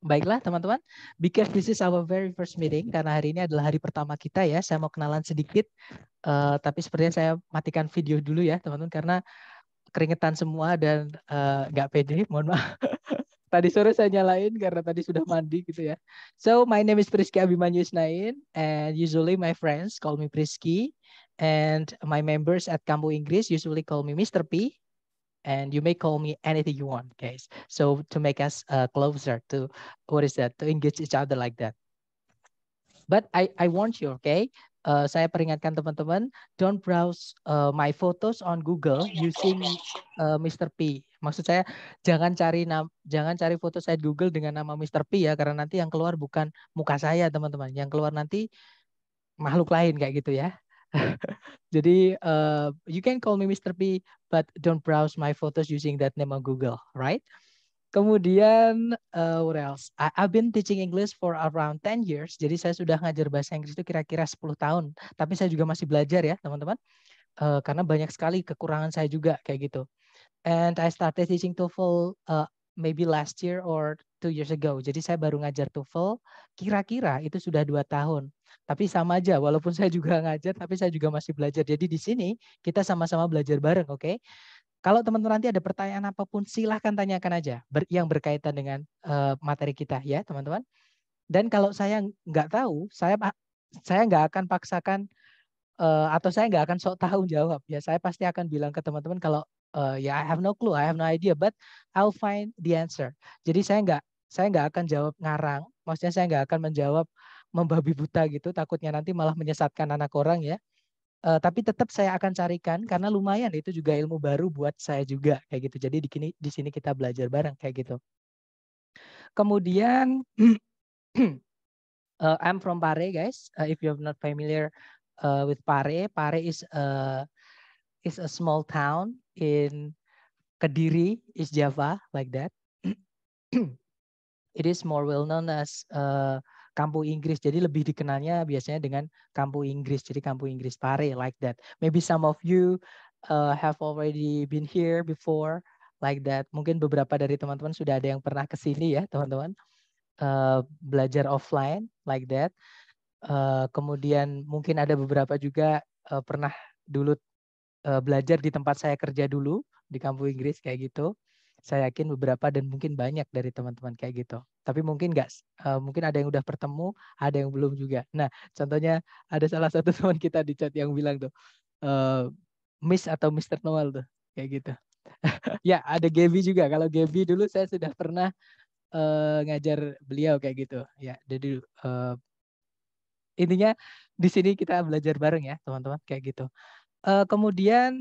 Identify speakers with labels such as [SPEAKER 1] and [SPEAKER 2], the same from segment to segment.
[SPEAKER 1] Baiklah teman-teman, because this is our very first meeting, karena hari ini adalah hari pertama kita ya, saya mau kenalan sedikit, uh, tapi sepertinya saya matikan video dulu ya teman-teman, karena keringetan semua dan eh, nggak uh, pede, mohon maaf. tadi sore saya nyalain karena tadi sudah mandi gitu ya. So my name is Prisky Abimanyu Isnain, and usually my friends call me Prisky and my members at Kampung Inggris usually call me Mr. P and you may call me anything you want, guys. So to make us uh, closer to what is that to engage each other like that. But I I want you, okay? Uh, saya peringatkan teman-teman, don't browse uh, my photos on Google using uh, Mr. P. Maksud saya jangan cari jangan cari foto saya di Google dengan nama Mr. P ya karena nanti yang keluar bukan muka saya, teman-teman. Yang keluar nanti makhluk lain kayak gitu ya. Jadi uh, you can call me Mr. P, but don't browse my photos using that name on Google, right? Kemudian uh, what else? I, I've been teaching English for around 10 years. Jadi saya sudah ngajar bahasa Inggris itu kira-kira 10 tahun. Tapi saya juga masih belajar ya, teman-teman. Uh, karena banyak sekali kekurangan saya juga kayak gitu. And I started teaching TOEFL uh, maybe last year or two years ago. Jadi saya baru ngajar TOEFL kira-kira itu sudah dua tahun. Tapi sama aja, walaupun saya juga ngajar, tapi saya juga masih belajar. Jadi di sini kita sama-sama belajar bareng, oke? Okay? Kalau teman-teman nanti ada pertanyaan apapun, silahkan tanyakan aja yang berkaitan dengan eh, materi kita ya, teman-teman. Dan kalau saya nggak tahu, saya saya nggak akan paksakan eh, atau saya nggak akan sok tahu jawab ya. Saya pasti akan bilang ke teman-teman kalau uh, ya I have no clue, I have no idea, but I'll find the answer. Jadi saya nggak saya nggak akan jawab ngarang, maksudnya saya nggak akan menjawab membabi buta gitu, takutnya nanti malah menyesatkan anak orang ya. Uh, tapi tetap saya akan carikan karena lumayan itu juga ilmu baru buat saya juga kayak gitu. Jadi di sini di sini kita belajar bareng kayak gitu. Kemudian uh, I'm from Pare guys. Uh, if you're not familiar uh, with Pare, Pare is a is a small town in Kediri, is Java like that. it is more well known as uh, Kampung Inggris. Jadi lebih dikenalnya biasanya dengan Kampung Inggris. Jadi Kampung Inggris Pare like that. Maybe some of you uh, have already been here before like that. Mungkin beberapa dari teman-teman sudah ada yang pernah ke sini ya, teman-teman. Uh, belajar offline like that. Uh, kemudian mungkin ada beberapa juga uh, pernah dulu uh, belajar di tempat saya kerja dulu di kampung Inggris kayak gitu. Saya yakin beberapa dan mungkin banyak dari teman-teman kayak gitu. Tapi mungkin nggak, uh, mungkin ada yang udah bertemu, ada yang belum juga. Nah, contohnya ada salah satu teman kita di chat yang bilang tuh, uh, Miss atau Mr. Noel tuh, kayak gitu. ya, ada Gaby juga. Kalau Gaby dulu saya sudah pernah uh, ngajar beliau kayak gitu. Ya, jadi uh, intinya di sini kita belajar bareng ya, teman-teman, kayak gitu. Uh, kemudian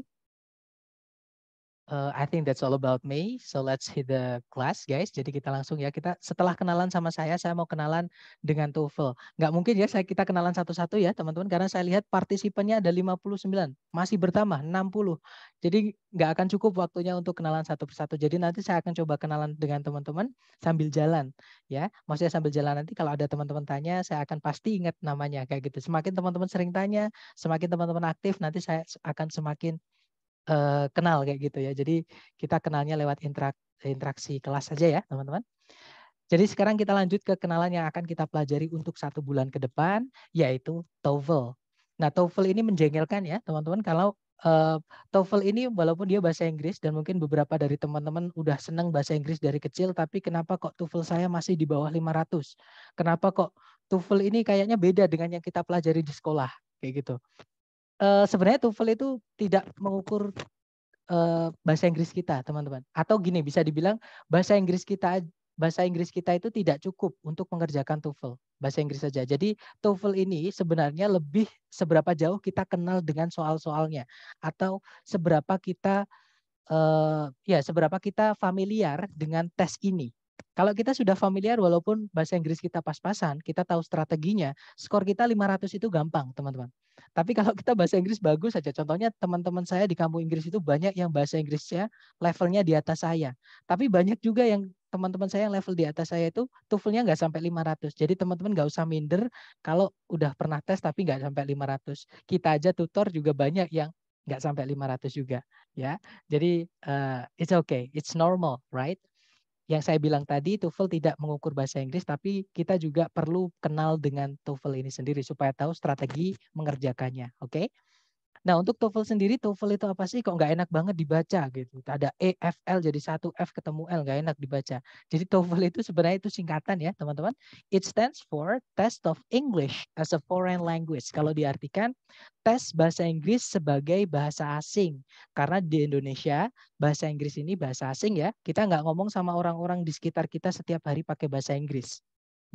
[SPEAKER 1] uh, I think that's all about me. So let's hit the class, guys. Jadi kita langsung ya kita setelah kenalan sama saya, saya mau kenalan dengan TOEFL. Nggak mungkin ya saya kita kenalan satu-satu ya teman-teman, karena saya lihat partisipannya ada 59, masih bertambah 60. Jadi nggak akan cukup waktunya untuk kenalan satu persatu. Jadi nanti saya akan coba kenalan dengan teman-teman sambil jalan, ya. Maksudnya sambil jalan nanti kalau ada teman-teman tanya, saya akan pasti ingat namanya kayak gitu. Semakin teman-teman sering tanya, semakin teman-teman aktif, nanti saya akan semakin uh, kenal kayak gitu ya. Jadi kita kenalnya lewat interak interaksi kelas saja ya, teman-teman. Jadi sekarang kita lanjut ke kenalan yang akan kita pelajari untuk satu bulan ke depan, yaitu TOEFL. Nah, TOEFL ini menjengkelkan ya, teman-teman, kalau Uh, TOEFL ini walaupun dia bahasa Inggris dan mungkin beberapa dari teman-teman udah seneng bahasa Inggris dari kecil, tapi kenapa kok TOEFL saya masih di bawah 500? Kenapa kok TOEFL ini kayaknya beda dengan yang kita pelajari di sekolah? Kayak gitu uh, sebenarnya TOEFL itu tidak mengukur uh, bahasa Inggris kita, teman-teman. Atau gini bisa dibilang bahasa Inggris kita bahasa Inggris kita itu tidak cukup untuk mengerjakan TOEFL, bahasa Inggris saja. Jadi TOEFL ini sebenarnya lebih seberapa jauh kita kenal dengan soal-soalnya atau seberapa kita uh, ya seberapa kita familiar dengan tes ini kalau kita sudah familiar walaupun bahasa Inggris kita pas-pasan, kita tahu strateginya, skor kita 500 itu gampang, teman-teman. Tapi kalau kita bahasa Inggris bagus saja, contohnya teman-teman saya di kampung Inggris itu banyak yang bahasa Inggrisnya levelnya di atas saya. Tapi banyak juga yang teman-teman saya yang level di atas saya itu TOEFL-nya nggak sampai 500. Jadi teman-teman nggak usah minder kalau udah pernah tes tapi nggak sampai 500. Kita aja tutor juga banyak yang nggak sampai 500 juga ya. Jadi uh, it's okay, it's normal, right? yang saya bilang tadi TOEFL tidak mengukur bahasa Inggris tapi kita juga perlu kenal dengan TOEFL ini sendiri supaya tahu strategi mengerjakannya oke okay? Nah, untuk TOEFL sendiri, TOEFL itu apa sih? Kok nggak enak banget dibaca gitu. Ada E, F, L jadi satu F ketemu L, nggak enak dibaca. Jadi TOEFL itu sebenarnya itu singkatan ya, teman-teman. It stands for Test of English as a Foreign Language. Kalau diartikan, tes bahasa Inggris sebagai bahasa asing. Karena di Indonesia, bahasa Inggris ini bahasa asing ya. Kita nggak ngomong sama orang-orang di sekitar kita setiap hari pakai bahasa Inggris.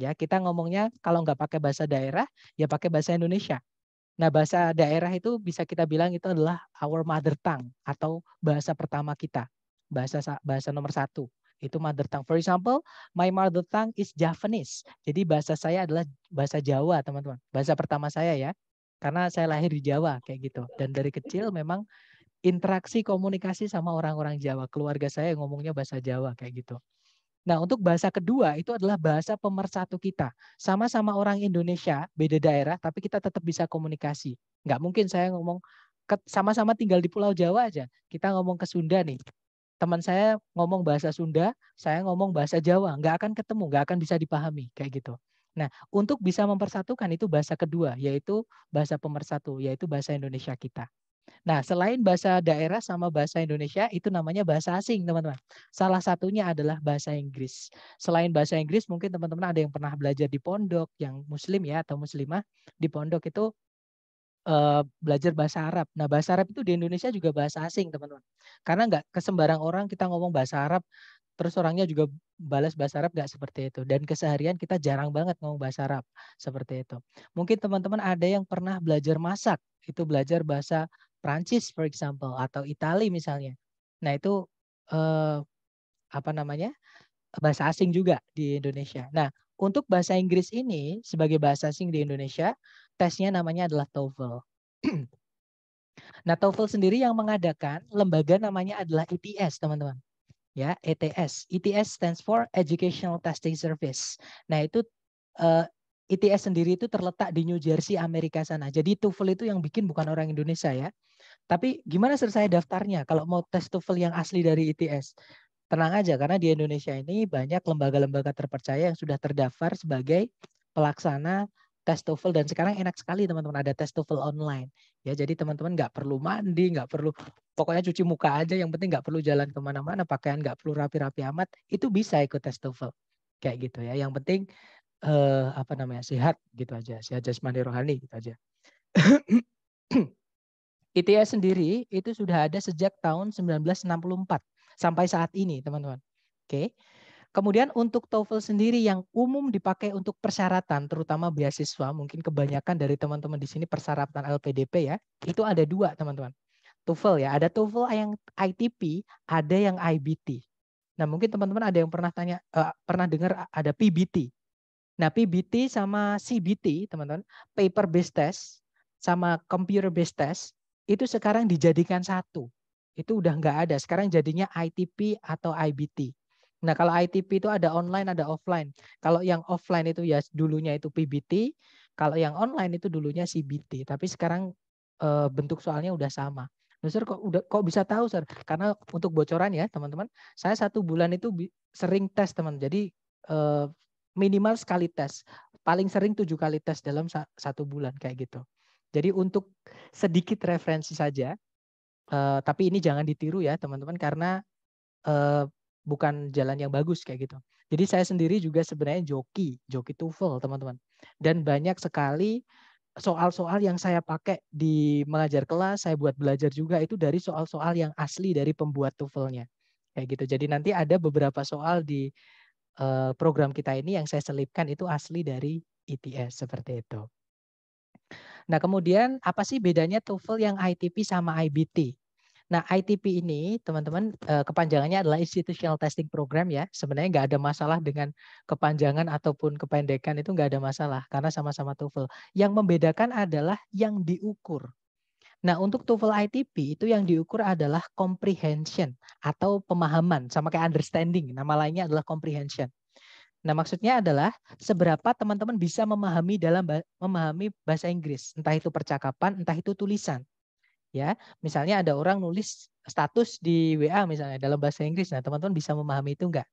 [SPEAKER 1] Ya, kita ngomongnya kalau nggak pakai bahasa daerah, ya pakai bahasa Indonesia Nah, bahasa daerah itu bisa kita bilang itu adalah our mother tongue atau bahasa pertama kita, bahasa bahasa nomor satu itu mother tongue. For example, my mother tongue is Japanese Jadi bahasa saya adalah bahasa Jawa, teman-teman. Bahasa pertama saya ya. Karena saya lahir di Jawa kayak gitu. Dan dari kecil memang interaksi komunikasi sama orang-orang Jawa. Keluarga saya ngomongnya bahasa Jawa kayak gitu. Nah, untuk bahasa kedua itu adalah bahasa pemersatu kita. Sama-sama orang Indonesia, beda daerah, tapi kita tetap bisa komunikasi. Nggak mungkin saya ngomong sama-sama tinggal di Pulau Jawa aja. Kita ngomong ke Sunda nih. Teman saya ngomong bahasa Sunda, saya ngomong bahasa Jawa. Nggak akan ketemu, nggak akan bisa dipahami. Kayak gitu. Nah, untuk bisa mempersatukan itu bahasa kedua, yaitu bahasa pemersatu, yaitu bahasa Indonesia kita. Nah, selain bahasa daerah sama bahasa Indonesia, itu namanya bahasa asing, teman-teman. Salah satunya adalah bahasa Inggris. Selain bahasa Inggris, mungkin teman-teman ada yang pernah belajar di pondok, yang muslim ya atau muslimah, di pondok itu eh, belajar bahasa Arab. Nah, bahasa Arab itu di Indonesia juga bahasa asing, teman-teman. Karena nggak kesembarang orang kita ngomong bahasa Arab, terus orangnya juga balas bahasa Arab nggak seperti itu dan keseharian kita jarang banget ngomong bahasa Arab seperti itu mungkin teman-teman ada yang pernah belajar masak itu belajar bahasa Prancis for example atau Italia misalnya. Nah, itu eh, apa namanya? bahasa asing juga di Indonesia. Nah, untuk bahasa Inggris ini sebagai bahasa asing di Indonesia, tesnya namanya adalah TOEFL. nah, TOEFL sendiri yang mengadakan lembaga namanya adalah ETS, teman-teman. Ya, ETS. ETS stands for Educational Testing Service. Nah, itu uh, eh, ETS sendiri itu terletak di New Jersey, Amerika sana. Jadi TOEFL itu yang bikin bukan orang Indonesia ya. Tapi gimana selesai daftarnya kalau mau tes TOEFL yang asli dari ITS? Tenang aja karena di Indonesia ini banyak lembaga-lembaga terpercaya yang sudah terdaftar sebagai pelaksana tes TOEFL dan sekarang enak sekali teman-teman ada tes TOEFL online ya jadi teman-teman nggak perlu mandi nggak perlu pokoknya cuci muka aja yang penting nggak perlu jalan kemana-mana pakaian nggak perlu rapi-rapi amat itu bisa ikut tes TOEFL kayak gitu ya yang penting eh, apa namanya sehat gitu aja sehat jasmani rohani gitu aja ITS e sendiri itu sudah ada sejak tahun 1964 sampai saat ini, teman-teman. Oke. Kemudian untuk TOEFL sendiri yang umum dipakai untuk persyaratan, terutama beasiswa, mungkin kebanyakan dari teman-teman di sini persyaratan LPDP ya, itu ada dua teman-teman. TOEFL ya, ada TOEFL yang ITP, ada yang IBT. Nah mungkin teman-teman ada yang pernah tanya, uh, pernah dengar ada PBT. Nah PBT sama CBT teman-teman, paper based test sama computer based test itu sekarang dijadikan satu. Itu udah nggak ada. Sekarang jadinya ITP atau IBT. Nah kalau ITP itu ada online, ada offline. Kalau yang offline itu ya dulunya itu PBT, kalau yang online itu dulunya CBT. Tapi sekarang e, bentuk soalnya udah sama. Nah, sir, kok udah kok bisa tahu, sir? Karena untuk bocoran ya, teman-teman, saya satu bulan itu sering tes, teman. Jadi e, minimal sekali tes, paling sering tujuh kali tes dalam satu bulan kayak gitu. Jadi untuk sedikit referensi saja, uh, tapi ini jangan ditiru ya teman-teman karena uh, bukan jalan yang bagus kayak gitu. Jadi saya sendiri juga sebenarnya joki, joki TOEFL teman-teman. Dan banyak sekali soal-soal yang saya pakai di mengajar kelas, saya buat belajar juga itu dari soal-soal yang asli dari pembuat toefl Kayak gitu. Jadi nanti ada beberapa soal di uh, program kita ini yang saya selipkan itu asli dari ITS seperti itu. Nah, kemudian apa sih bedanya TOEFL yang ITP sama IBT? Nah, ITP ini, teman-teman, eh, kepanjangannya adalah Institutional Testing Program ya. Sebenarnya nggak ada masalah dengan kepanjangan ataupun kependekan itu nggak ada masalah karena sama-sama TOEFL. Yang membedakan adalah yang diukur. Nah, untuk TOEFL ITP itu yang diukur adalah comprehension atau pemahaman, sama kayak understanding. Nama lainnya adalah comprehension. Nah, maksudnya adalah seberapa teman-teman bisa memahami dalam memahami bahasa Inggris, entah itu percakapan, entah itu tulisan. Ya, misalnya ada orang nulis status di WA misalnya dalam bahasa Inggris. Nah, teman-teman bisa memahami itu enggak?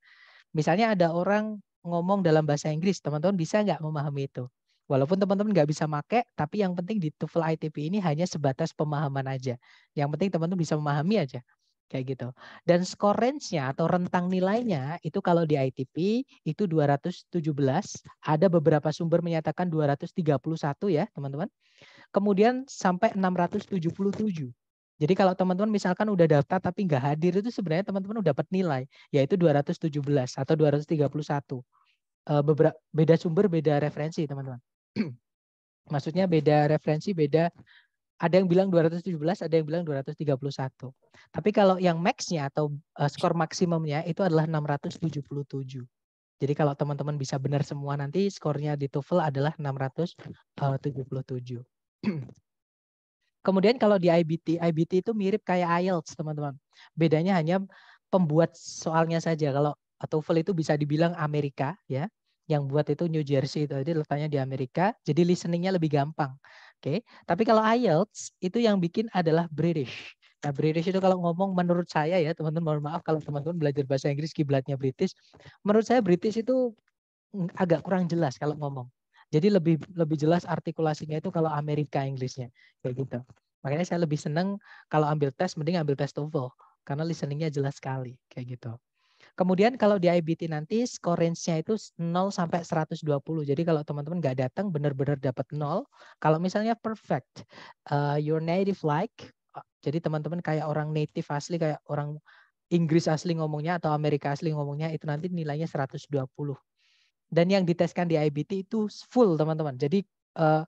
[SPEAKER 1] Misalnya ada orang ngomong dalam bahasa Inggris, teman-teman bisa enggak memahami itu? Walaupun teman-teman enggak bisa make, tapi yang penting di TOEFL ITP ini hanya sebatas pemahaman aja. Yang penting teman-teman bisa memahami aja kayak gitu. Dan skor range-nya atau rentang nilainya itu kalau di ITP itu 217, ada beberapa sumber menyatakan 231 ya, teman-teman. Kemudian sampai 677. Jadi kalau teman-teman misalkan udah daftar tapi nggak hadir itu sebenarnya teman-teman udah dapat nilai yaitu 217 atau 231. Eh, beberapa beda sumber beda referensi, teman-teman. Maksudnya beda referensi, beda ada yang bilang 217, ada yang bilang 231. Tapi kalau yang maxnya atau uh, skor maksimumnya itu adalah 677. Jadi kalau teman-teman bisa benar semua nanti skornya di TOEFL adalah 677. Eh, Kemudian kalau di IBT, IBT itu mirip kayak IELTS, teman-teman. Bedanya hanya pembuat soalnya saja. Kalau eh, TOEFL itu bisa dibilang Amerika, ya. Yang buat itu New Jersey itu, jadi letaknya di Amerika. Jadi listeningnya lebih gampang. Oke, okay? tapi kalau IELTS itu yang bikin adalah British. Nah, British itu kalau ngomong menurut saya ya, teman-teman mohon maaf kalau teman-teman belajar bahasa Inggris kiblatnya British. Menurut saya British itu agak kurang jelas kalau ngomong. Jadi lebih lebih jelas artikulasinya itu kalau Amerika Inggrisnya kayak gitu. Makanya saya lebih seneng kalau ambil tes mending ambil tes TOEFL karena listeningnya jelas sekali kayak gitu. Kemudian kalau di IBT nanti score range-nya itu 0 sampai 120. Jadi kalau teman-teman nggak datang benar-benar dapat 0. Kalau misalnya perfect, uh, your native like, jadi teman-teman kayak orang native asli, kayak orang Inggris asli ngomongnya atau Amerika asli ngomongnya, itu nanti nilainya 120. Dan yang diteskan di IBT itu full teman-teman. Jadi uh,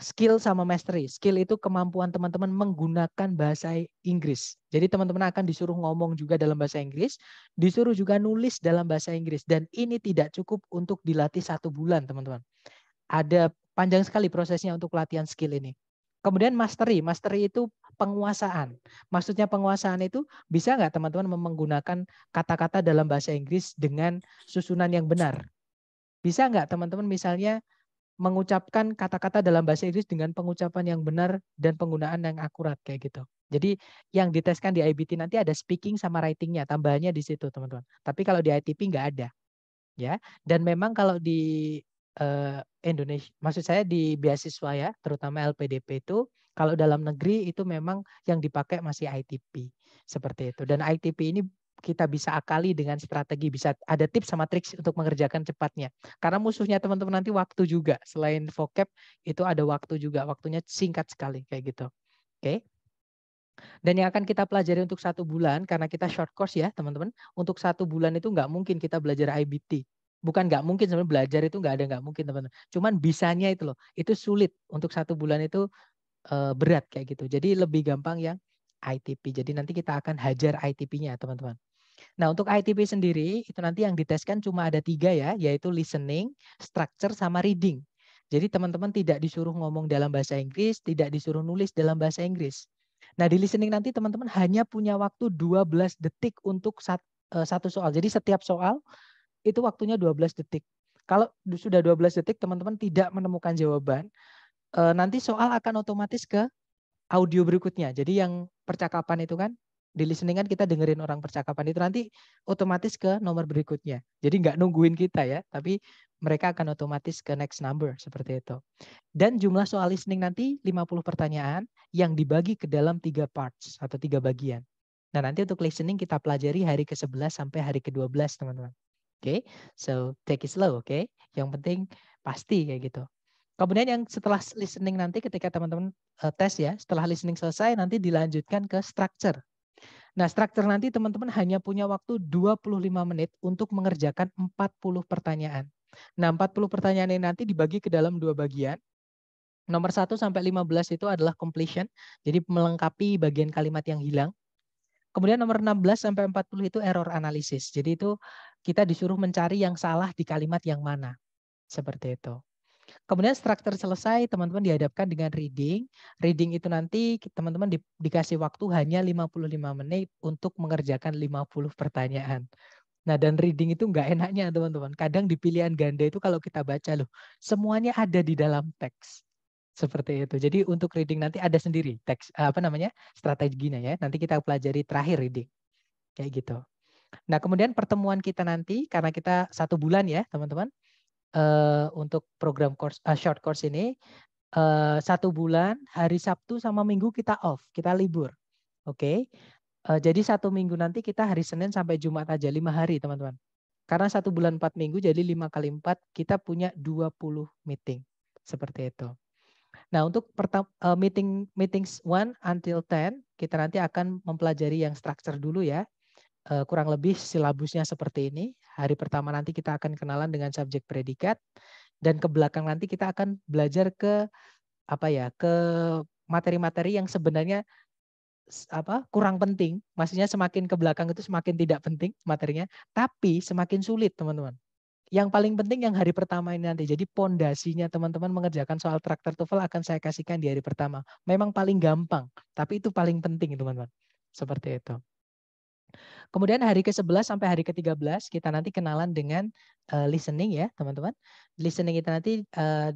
[SPEAKER 1] skill sama mastery. Skill itu kemampuan teman-teman menggunakan bahasa Inggris. Jadi teman-teman akan disuruh ngomong juga dalam bahasa Inggris, disuruh juga nulis dalam bahasa Inggris. Dan ini tidak cukup untuk dilatih satu bulan, teman-teman. Ada panjang sekali prosesnya untuk latihan skill ini. Kemudian mastery. Mastery itu penguasaan. Maksudnya penguasaan itu bisa nggak teman-teman menggunakan kata-kata dalam bahasa Inggris dengan susunan yang benar? Bisa nggak teman-teman misalnya mengucapkan kata-kata dalam bahasa Inggris dengan pengucapan yang benar dan penggunaan yang akurat kayak gitu. Jadi yang diteskan di IBT nanti ada speaking sama writingnya, tambahannya di situ teman-teman. Tapi kalau di ITP nggak ada, ya. Dan memang kalau di uh, Indonesia, maksud saya di beasiswa ya, terutama LPDP itu, kalau dalam negeri itu memang yang dipakai masih ITP seperti itu. Dan ITP ini kita bisa akali dengan strategi, bisa ada tips sama triks untuk mengerjakan cepatnya. Karena musuhnya teman-teman nanti waktu juga. Selain vocab itu ada waktu juga, waktunya singkat sekali kayak gitu. Oke. Okay? Dan yang akan kita pelajari untuk satu bulan, karena kita short course ya teman-teman, untuk satu bulan itu nggak mungkin kita belajar IBT bukan nggak mungkin sebenarnya belajar itu nggak ada nggak mungkin teman-teman. Cuman bisanya itu loh, itu sulit untuk satu bulan itu e, berat kayak gitu. Jadi lebih gampang yang ITP. Jadi nanti kita akan hajar ITP-nya teman-teman. Nah, untuk ITP sendiri itu nanti yang diteskan cuma ada tiga ya, yaitu listening, structure, sama reading. Jadi teman-teman tidak disuruh ngomong dalam bahasa Inggris, tidak disuruh nulis dalam bahasa Inggris. Nah, di listening nanti teman-teman hanya punya waktu 12 detik untuk eh, satu soal. Jadi setiap soal itu waktunya 12 detik. Kalau sudah 12 detik teman-teman tidak menemukan jawaban, eh, nanti soal akan otomatis ke audio berikutnya. Jadi yang percakapan itu kan di listening kan kita dengerin orang percakapan itu nanti otomatis ke nomor berikutnya. Jadi nggak nungguin kita ya, tapi mereka akan otomatis ke next number seperti itu. Dan jumlah soal listening nanti 50 pertanyaan yang dibagi ke dalam tiga parts atau tiga bagian. Nah nanti untuk listening kita pelajari hari ke-11 sampai hari ke-12 teman-teman. Oke, okay? so take it slow, oke. Okay? Yang penting pasti kayak gitu. Kemudian yang setelah listening nanti ketika teman-teman eh, tes ya, setelah listening selesai nanti dilanjutkan ke structure Nah, struktur nanti teman-teman hanya punya waktu 25 menit untuk mengerjakan 40 pertanyaan. Nah, 40 pertanyaan ini nanti dibagi ke dalam dua bagian. Nomor 1 sampai 15 itu adalah completion, jadi melengkapi bagian kalimat yang hilang. Kemudian nomor 16 sampai 40 itu error analysis. Jadi itu kita disuruh mencari yang salah di kalimat yang mana. Seperti itu. Kemudian struktur selesai, teman-teman dihadapkan dengan reading. Reading itu nanti teman-teman di, dikasih waktu hanya 55 menit untuk mengerjakan 50 pertanyaan. Nah, dan reading itu nggak enaknya, teman-teman. Kadang di pilihan ganda itu kalau kita baca loh, semuanya ada di dalam teks. Seperti itu. Jadi untuk reading nanti ada sendiri teks apa namanya? strateginya ya. Nanti kita pelajari terakhir reading. Kayak gitu. Nah, kemudian pertemuan kita nanti karena kita satu bulan ya, teman-teman uh, untuk program course uh, short course ini uh, satu bulan hari Sabtu sama Minggu kita off, kita libur, oke? Okay? Uh, jadi satu minggu nanti kita hari Senin sampai Jumat aja lima hari teman-teman. Karena satu bulan empat minggu jadi lima kali empat kita punya 20 meeting seperti itu. Nah untuk pertama, uh, meeting meetings one until ten kita nanti akan mempelajari yang structure dulu ya. Eh, kurang lebih silabusnya seperti ini. Hari pertama nanti kita akan kenalan dengan subjek predikat dan ke belakang nanti kita akan belajar ke apa ya, ke materi-materi yang sebenarnya apa kurang penting. Maksudnya semakin ke belakang itu semakin tidak penting materinya, tapi semakin sulit, teman-teman. Yang paling penting yang hari pertama ini nanti. Jadi pondasinya teman-teman mengerjakan soal traktor TOEFL akan saya kasihkan di hari pertama. Memang paling gampang, tapi itu paling penting, teman-teman. Seperti itu. Kemudian hari ke-11 sampai hari ke-13 kita nanti kenalan dengan uh, listening ya, teman-teman. Listening kita nanti uh,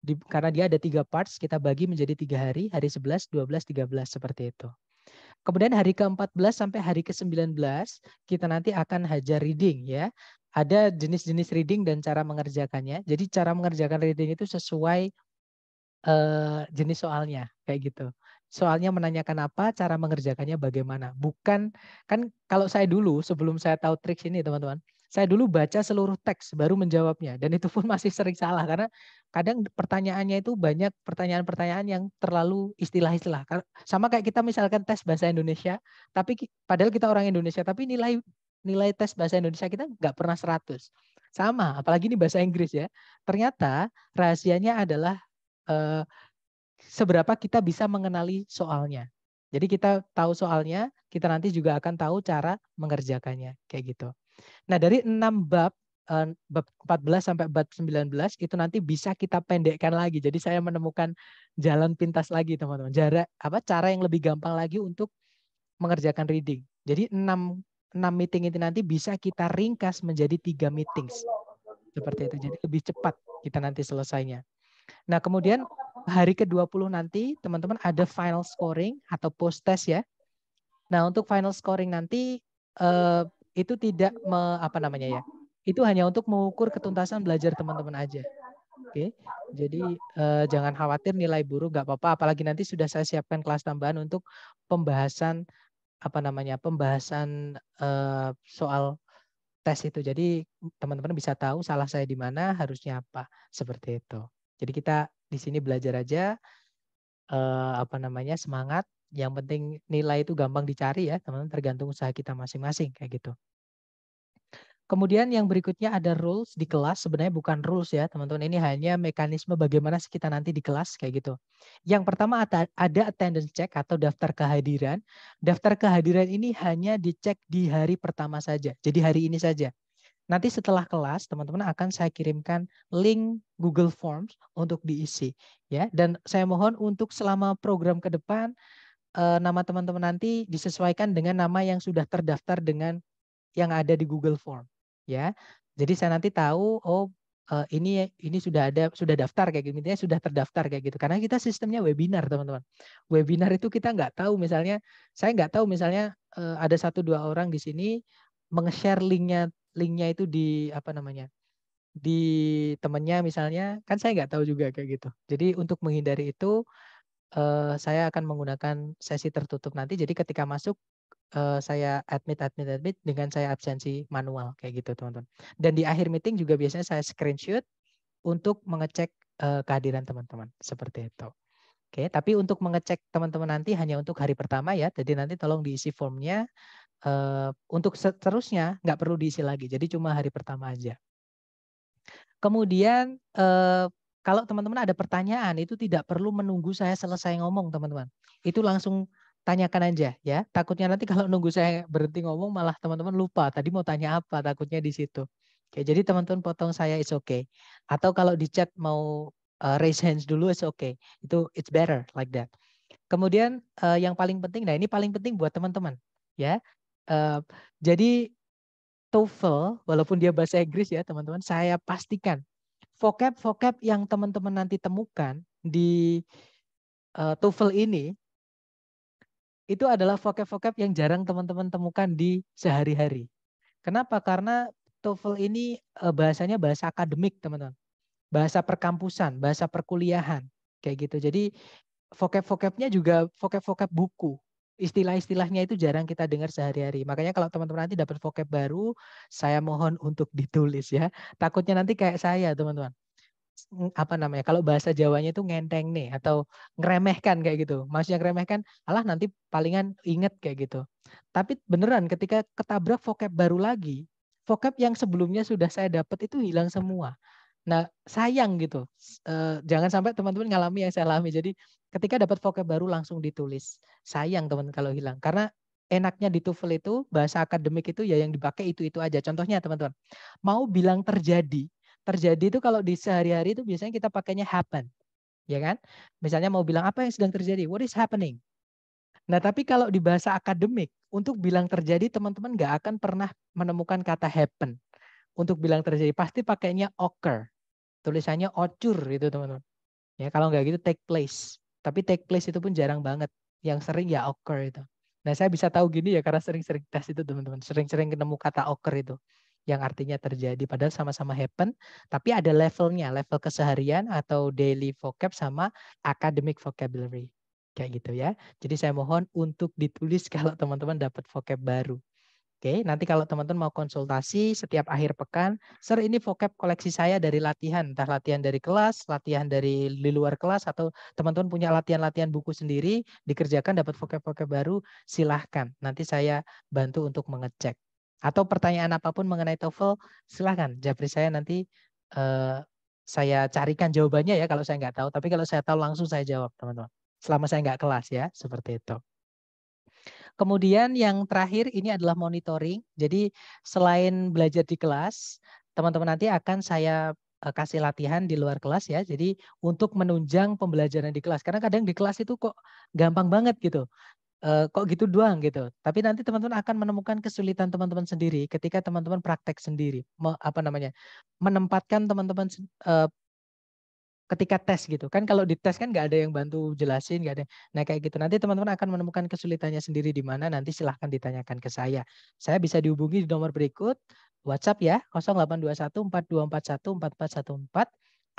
[SPEAKER 1] di, karena dia ada tiga parts, kita bagi menjadi tiga hari, hari 11, 12, 13 seperti itu. Kemudian hari ke-14 sampai hari ke-19 kita nanti akan hajar reading ya. Ada jenis-jenis reading dan cara mengerjakannya. Jadi cara mengerjakan reading itu sesuai uh, jenis soalnya kayak gitu soalnya menanyakan apa, cara mengerjakannya bagaimana. Bukan kan kalau saya dulu sebelum saya tahu trik ini teman-teman, saya dulu baca seluruh teks baru menjawabnya dan itu pun masih sering salah karena kadang pertanyaannya itu banyak pertanyaan-pertanyaan yang terlalu istilah-istilah. Sama kayak kita misalkan tes bahasa Indonesia, tapi padahal kita orang Indonesia tapi nilai nilai tes bahasa Indonesia kita nggak pernah 100. Sama, apalagi ini bahasa Inggris ya. Ternyata rahasianya adalah eh, seberapa kita bisa mengenali soalnya. Jadi kita tahu soalnya, kita nanti juga akan tahu cara mengerjakannya kayak gitu. Nah, dari 6 bab eh, bab 14 sampai bab 19 itu nanti bisa kita pendekkan lagi. Jadi saya menemukan jalan pintas lagi, teman-teman. Jarak apa cara yang lebih gampang lagi untuk mengerjakan reading. Jadi 6 6 meeting itu nanti bisa kita ringkas menjadi tiga meetings. Seperti itu. Jadi lebih cepat kita nanti selesainya. Nah, kemudian hari ke-20 nanti teman-teman ada final scoring atau post test ya. Nah, untuk final scoring nanti eh, itu tidak me, apa namanya ya. Itu hanya untuk mengukur ketuntasan belajar teman-teman aja. Oke. Jadi eh, jangan khawatir nilai buruk nggak apa-apa apalagi nanti sudah saya siapkan kelas tambahan untuk pembahasan apa namanya? pembahasan eh, soal tes itu. Jadi teman-teman bisa tahu salah saya di mana, harusnya apa. Seperti itu. Jadi kita di sini belajar aja eh, apa namanya semangat yang penting nilai itu gampang dicari ya teman-teman tergantung usaha kita masing-masing kayak gitu Kemudian yang berikutnya ada rules di kelas. Sebenarnya bukan rules ya teman-teman. Ini hanya mekanisme bagaimana kita nanti di kelas kayak gitu. Yang pertama ada attendance check atau daftar kehadiran. Daftar kehadiran ini hanya dicek di hari pertama saja. Jadi hari ini saja. Nanti setelah kelas, teman-teman akan saya kirimkan link Google Forms untuk diisi. ya. Dan saya mohon untuk selama program ke depan, eh, nama teman-teman nanti disesuaikan dengan nama yang sudah terdaftar dengan yang ada di Google Form. ya. Jadi saya nanti tahu, oh eh, ini ini sudah ada sudah daftar kayak gitu, ya sudah terdaftar kayak gitu. Karena kita sistemnya webinar teman-teman. Webinar itu kita nggak tahu misalnya, saya nggak tahu misalnya eh, ada satu dua orang di sini meng-share linknya linknya itu di apa namanya di temennya misalnya kan saya nggak tahu juga kayak gitu jadi untuk menghindari itu uh, saya akan menggunakan sesi tertutup nanti jadi ketika masuk uh, saya admit admit admit dengan saya absensi manual kayak gitu teman-teman dan di akhir meeting juga biasanya saya screenshot untuk mengecek uh, kehadiran teman-teman seperti itu oke tapi untuk mengecek teman-teman nanti hanya untuk hari pertama ya jadi nanti tolong diisi formnya uh, untuk seterusnya nggak perlu diisi lagi. Jadi cuma hari pertama aja. Kemudian uh, kalau teman-teman ada pertanyaan itu tidak perlu menunggu saya selesai ngomong teman-teman. Itu langsung tanyakan aja ya. Takutnya nanti kalau nunggu saya berhenti ngomong malah teman-teman lupa tadi mau tanya apa takutnya di situ. Oke, jadi teman-teman potong saya is okay. Atau kalau di chat mau uh, raise hands dulu is okay. Itu it's better like that. Kemudian uh, yang paling penting, nah ini paling penting buat teman-teman ya jadi TOEFL, walaupun dia bahasa Inggris ya teman-teman, saya pastikan vocab-vocab yang teman-teman nanti temukan di uh, TOEFL ini itu adalah vocab-vocab yang jarang teman-teman temukan di sehari-hari. Kenapa? Karena TOEFL ini uh, bahasanya bahasa akademik, teman-teman. Bahasa perkampusan, bahasa perkuliahan, kayak gitu. Jadi vocab-vocabnya juga vocab-vocab buku, istilah-istilahnya itu jarang kita dengar sehari-hari. Makanya kalau teman-teman nanti dapat vocab baru, saya mohon untuk ditulis ya. Takutnya nanti kayak saya, teman-teman. Apa namanya? Kalau bahasa Jawanya itu ngenteng nih atau ngeremehkan kayak gitu. Maksudnya ngeremehkan, alah nanti palingan inget kayak gitu. Tapi beneran ketika ketabrak vocab baru lagi, vocab yang sebelumnya sudah saya dapat itu hilang semua. Nah, sayang gitu. E, jangan sampai teman-teman ngalami yang saya alami. Jadi Ketika dapat vocab baru langsung ditulis. Sayang teman kalau hilang. Karena enaknya di TOEFL itu bahasa akademik itu ya yang dipakai itu-itu aja. Contohnya teman-teman, mau bilang terjadi. Terjadi itu kalau di sehari-hari itu biasanya kita pakainya happen. Ya kan? Misalnya mau bilang apa yang sedang terjadi? What is happening? Nah, tapi kalau di bahasa akademik untuk bilang terjadi teman-teman nggak akan pernah menemukan kata happen. Untuk bilang terjadi pasti pakainya occur. Tulisannya occur itu teman-teman. Ya, kalau nggak gitu take place. Tapi take place itu pun jarang banget. Yang sering ya occur itu. Nah, saya bisa tahu gini ya karena sering-sering tes itu, teman-teman. Sering-sering ketemu kata occur itu yang artinya terjadi padahal sama-sama happen tapi ada levelnya level keseharian atau daily vocab sama academic vocabulary kayak gitu ya jadi saya mohon untuk ditulis kalau teman-teman dapat vocab baru Oke, nanti kalau teman-teman mau konsultasi setiap akhir pekan, Sir ini vocab koleksi saya dari latihan, entah latihan dari kelas, latihan dari di luar kelas, atau teman-teman punya latihan-latihan buku sendiri, dikerjakan dapat vocab-vocab baru, silahkan. Nanti saya bantu untuk mengecek. Atau pertanyaan apapun mengenai TOEFL, silahkan. Japri saya nanti eh, saya carikan jawabannya ya kalau saya nggak tahu. Tapi kalau saya tahu langsung saya jawab, teman-teman. Selama saya nggak kelas ya, seperti itu. Kemudian yang terakhir ini adalah monitoring. Jadi selain belajar di kelas, teman-teman nanti akan saya eh, kasih latihan di luar kelas ya. Jadi untuk menunjang pembelajaran di kelas. Karena kadang di kelas itu kok gampang banget gitu. Eh, kok gitu doang gitu. Tapi nanti teman-teman akan menemukan kesulitan teman-teman sendiri ketika teman-teman praktek sendiri. apa namanya? Menempatkan teman-teman eh, ketika tes gitu kan kalau di tes kan nggak ada yang bantu jelasin nggak ada nah kayak gitu nanti teman-teman akan menemukan kesulitannya sendiri di mana nanti silahkan ditanyakan ke saya saya bisa dihubungi di nomor berikut WhatsApp ya 082142414414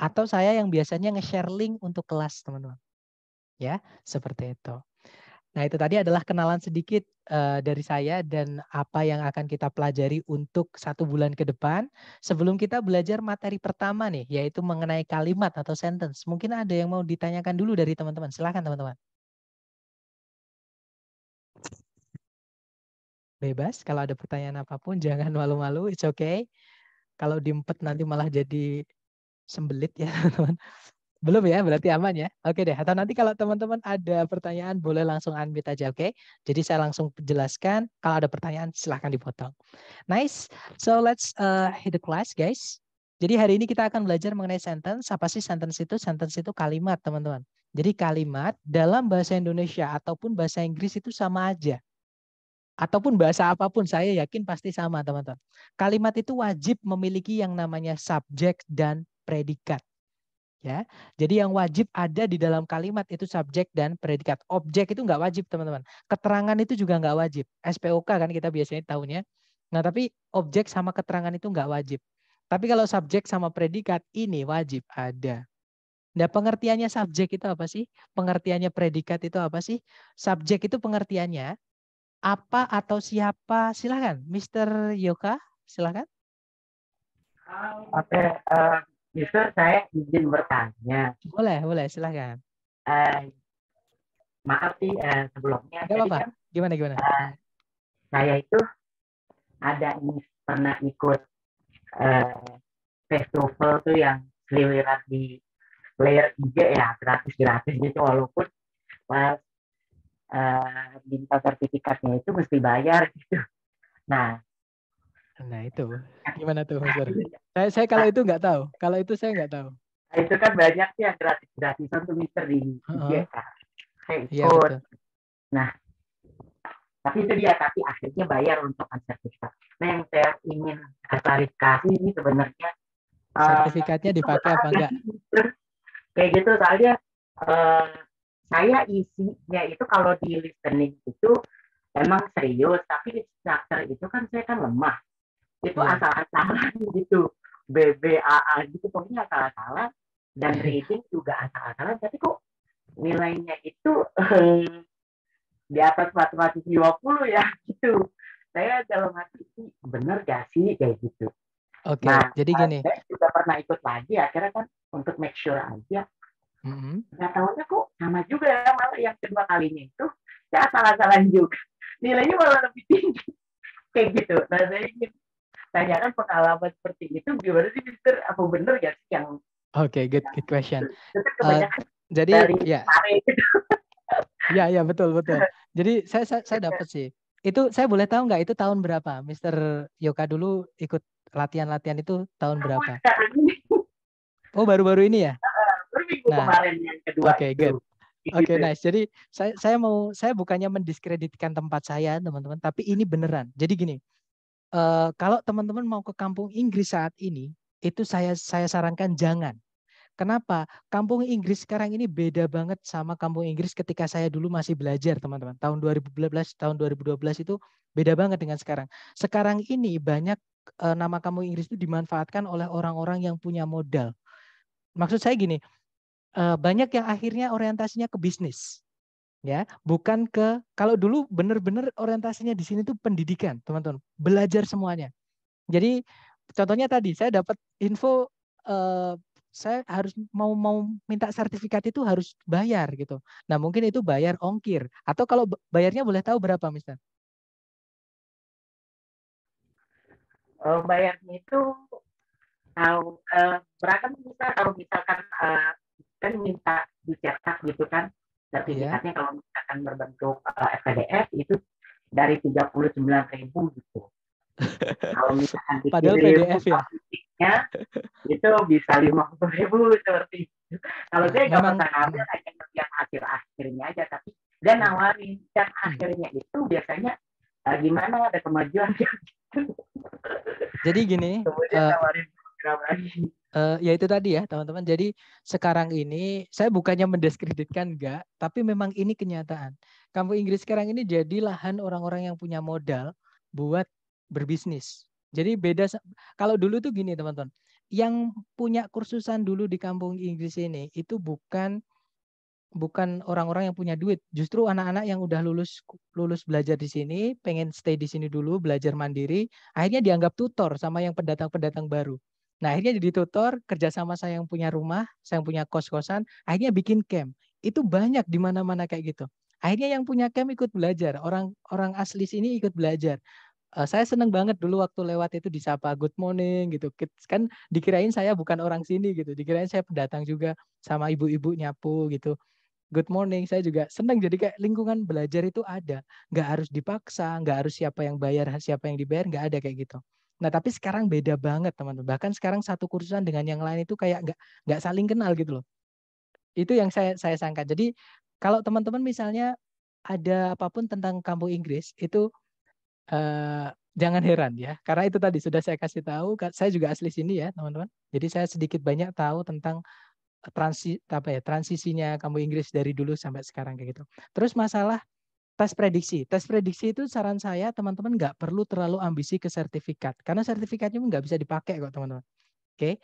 [SPEAKER 1] atau saya yang biasanya nge-share link untuk kelas teman-teman ya seperti itu Nah, itu tadi adalah kenalan sedikit uh, dari saya dan apa yang akan kita pelajari untuk satu bulan ke depan. Sebelum kita belajar materi pertama nih, yaitu mengenai kalimat atau sentence. Mungkin ada yang mau ditanyakan dulu dari teman-teman. Silahkan teman-teman. Bebas, kalau ada pertanyaan apapun, jangan malu-malu, it's okay. Kalau diempet nanti malah jadi sembelit ya teman-teman. Belum ya, berarti aman ya. Oke deh, atau nanti kalau teman-teman ada pertanyaan boleh langsung unmute aja, oke? Jadi saya langsung jelaskan. Kalau ada pertanyaan silahkan dipotong. Nice. So let's uh, hit the class, guys. Jadi hari ini kita akan belajar mengenai sentence. Apa sih sentence itu? Sentence itu kalimat, teman-teman. Jadi kalimat dalam bahasa Indonesia ataupun bahasa Inggris itu sama aja. Ataupun bahasa apapun, saya yakin pasti sama, teman-teman. Kalimat itu wajib memiliki yang namanya subjek dan predikat ya. Jadi yang wajib ada di dalam kalimat itu subjek dan predikat. Objek itu nggak wajib teman-teman. Keterangan itu juga nggak wajib. SPOK kan kita biasanya tahunya. Nah tapi objek sama keterangan itu nggak wajib. Tapi kalau subjek sama predikat ini wajib ada. Nah pengertiannya subjek itu apa sih? Pengertiannya predikat itu apa sih? Subjek itu pengertiannya apa atau siapa? Silahkan, Mr. Yoka, silahkan. Oke, okay,
[SPEAKER 2] uh, eh, Mister, saya izin bertanya.
[SPEAKER 1] Boleh, boleh, silahkan. Uh,
[SPEAKER 2] maaf sih uh, sebelumnya. Gak apa-apa. Kan, gimana, gimana? Uh, saya itu ada ini pernah ikut uh, festival tuh yang seliweran di player IG ya gratis-gratis gitu walaupun pas uh, minta sertifikatnya
[SPEAKER 1] itu mesti bayar gitu. Nah Nah itu nah, gimana tuh Mas nah, iya. Saya, saya kalau itu nggak tahu. Kalau itu saya nggak tahu. Nah, itu kan banyak
[SPEAKER 2] sih yang gratis gratisan tuh Mister di IG Kayak iya, ikut. Nah, tapi itu dia tapi akhirnya bayar untuk sertifikat. Nah yang saya ingin klarifikasi ini sebenarnya eh, sertifikatnya uh, dipakai apa enggak? Kayak gitu soalnya uh, saya isinya itu kalau di listening itu emang serius tapi di itu kan saya kan lemah itu yeah. asal-asalan gitu BBAA gitu pokoknya asal-asalan dan iya. rating juga asal-asalan tapi kok nilainya itu eh, di atas matematik puluh ya gitu saya dalam hati sih bener gak sih kayak gitu oke okay, nah, jadi gini saya juga pernah ikut lagi akhirnya kan untuk make sure aja mm -hmm. nggak tahunya kok sama juga ya malah yang kedua kalinya itu saya asal-asalan juga nilainya malah lebih tinggi kayak gitu nah saya ingin tanyakan pengalaman seperti itu gimana sih Mister apa benar ya sih yang
[SPEAKER 1] oke okay, good good question uh, jadi ya gitu. ya ya betul betul jadi saya saya, saya dapat sih itu saya boleh tahu nggak itu tahun berapa Mister Yoka dulu ikut latihan-latihan itu tahun berapa oh baru-baru ini ya
[SPEAKER 2] nah, oke okay, good
[SPEAKER 1] gitu. Oke okay, nice. Jadi saya saya mau saya bukannya mendiskreditkan tempat saya teman-teman, tapi ini beneran. Jadi gini, uh, kalau teman-teman mau ke kampung Inggris saat ini, itu saya saya sarankan jangan. Kenapa? Kampung Inggris sekarang ini beda banget sama kampung Inggris ketika saya dulu masih belajar, teman-teman. Tahun 2012, tahun 2012 itu beda banget dengan sekarang. Sekarang ini banyak eh, nama kampung Inggris itu dimanfaatkan oleh orang-orang yang punya modal. Maksud saya gini, eh, banyak yang akhirnya orientasinya ke bisnis ya bukan ke kalau dulu benar-benar orientasinya di sini tuh pendidikan teman-teman belajar semuanya jadi contohnya tadi saya dapat info eh, saya harus mau mau minta sertifikat itu harus bayar gitu nah mungkin itu bayar ongkir atau kalau bayarnya boleh tahu berapa mister
[SPEAKER 2] oh, bayarnya itu tahu eh, berapa misal kalau eh, misalkan eh, kan minta dicetak gitu kan Iya. sertifikatnya yeah. kalau misalkan berbentuk uh, eh, FPDF itu dari tiga puluh sembilan ribu gitu. kalau misalkan Padahal PDF ya. itu bisa lima puluh ribu seperti itu. Kalau iya, saya nggak pernah ngambil hanya yang hasil akhirnya aja, tapi dan hmm. nawarin dan hmm. akhirnya itu biasanya uh, gimana ada kemajuan gitu.
[SPEAKER 1] Jadi gini, kemudian uh, nawarin Uh, ya itu tadi ya teman-teman. Jadi sekarang ini saya bukannya mendiskreditkan enggak, tapi memang ini kenyataan. Kampung Inggris sekarang ini jadi lahan orang-orang yang punya modal buat berbisnis. Jadi beda kalau dulu tuh gini teman-teman. Yang punya kursusan dulu di Kampung Inggris ini itu bukan bukan orang-orang yang punya duit. Justru anak-anak yang udah lulus lulus belajar di sini, pengen stay di sini dulu, belajar mandiri, akhirnya dianggap tutor sama yang pendatang-pendatang baru. Nah akhirnya jadi tutor, kerja sama saya yang punya rumah, saya yang punya kos-kosan, akhirnya bikin camp. Itu banyak di mana-mana kayak gitu. Akhirnya yang punya camp ikut belajar, orang orang asli sini ikut belajar. Uh, saya seneng banget dulu waktu lewat itu disapa good morning gitu. Kan dikirain saya bukan orang sini gitu, dikirain saya pendatang juga sama ibu-ibu nyapu gitu good morning saya juga senang jadi kayak lingkungan belajar itu ada nggak harus dipaksa nggak harus siapa yang bayar siapa yang dibayar nggak ada kayak gitu Nah, tapi sekarang beda banget, teman-teman. Bahkan sekarang satu kursusan dengan yang lain itu kayak nggak nggak saling kenal gitu loh. Itu yang saya saya sangka. Jadi, kalau teman-teman misalnya ada apapun tentang kampung Inggris, itu eh, jangan heran ya. Karena itu tadi sudah saya kasih tahu, saya juga asli sini ya, teman-teman. Jadi saya sedikit banyak tahu tentang eh, transi apa ya transisinya kamu Inggris dari dulu sampai sekarang kayak gitu. Terus masalah tes prediksi. Tes prediksi itu saran saya teman-teman nggak perlu terlalu ambisi ke sertifikat karena sertifikatnya nggak bisa dipakai kok teman-teman. Oke,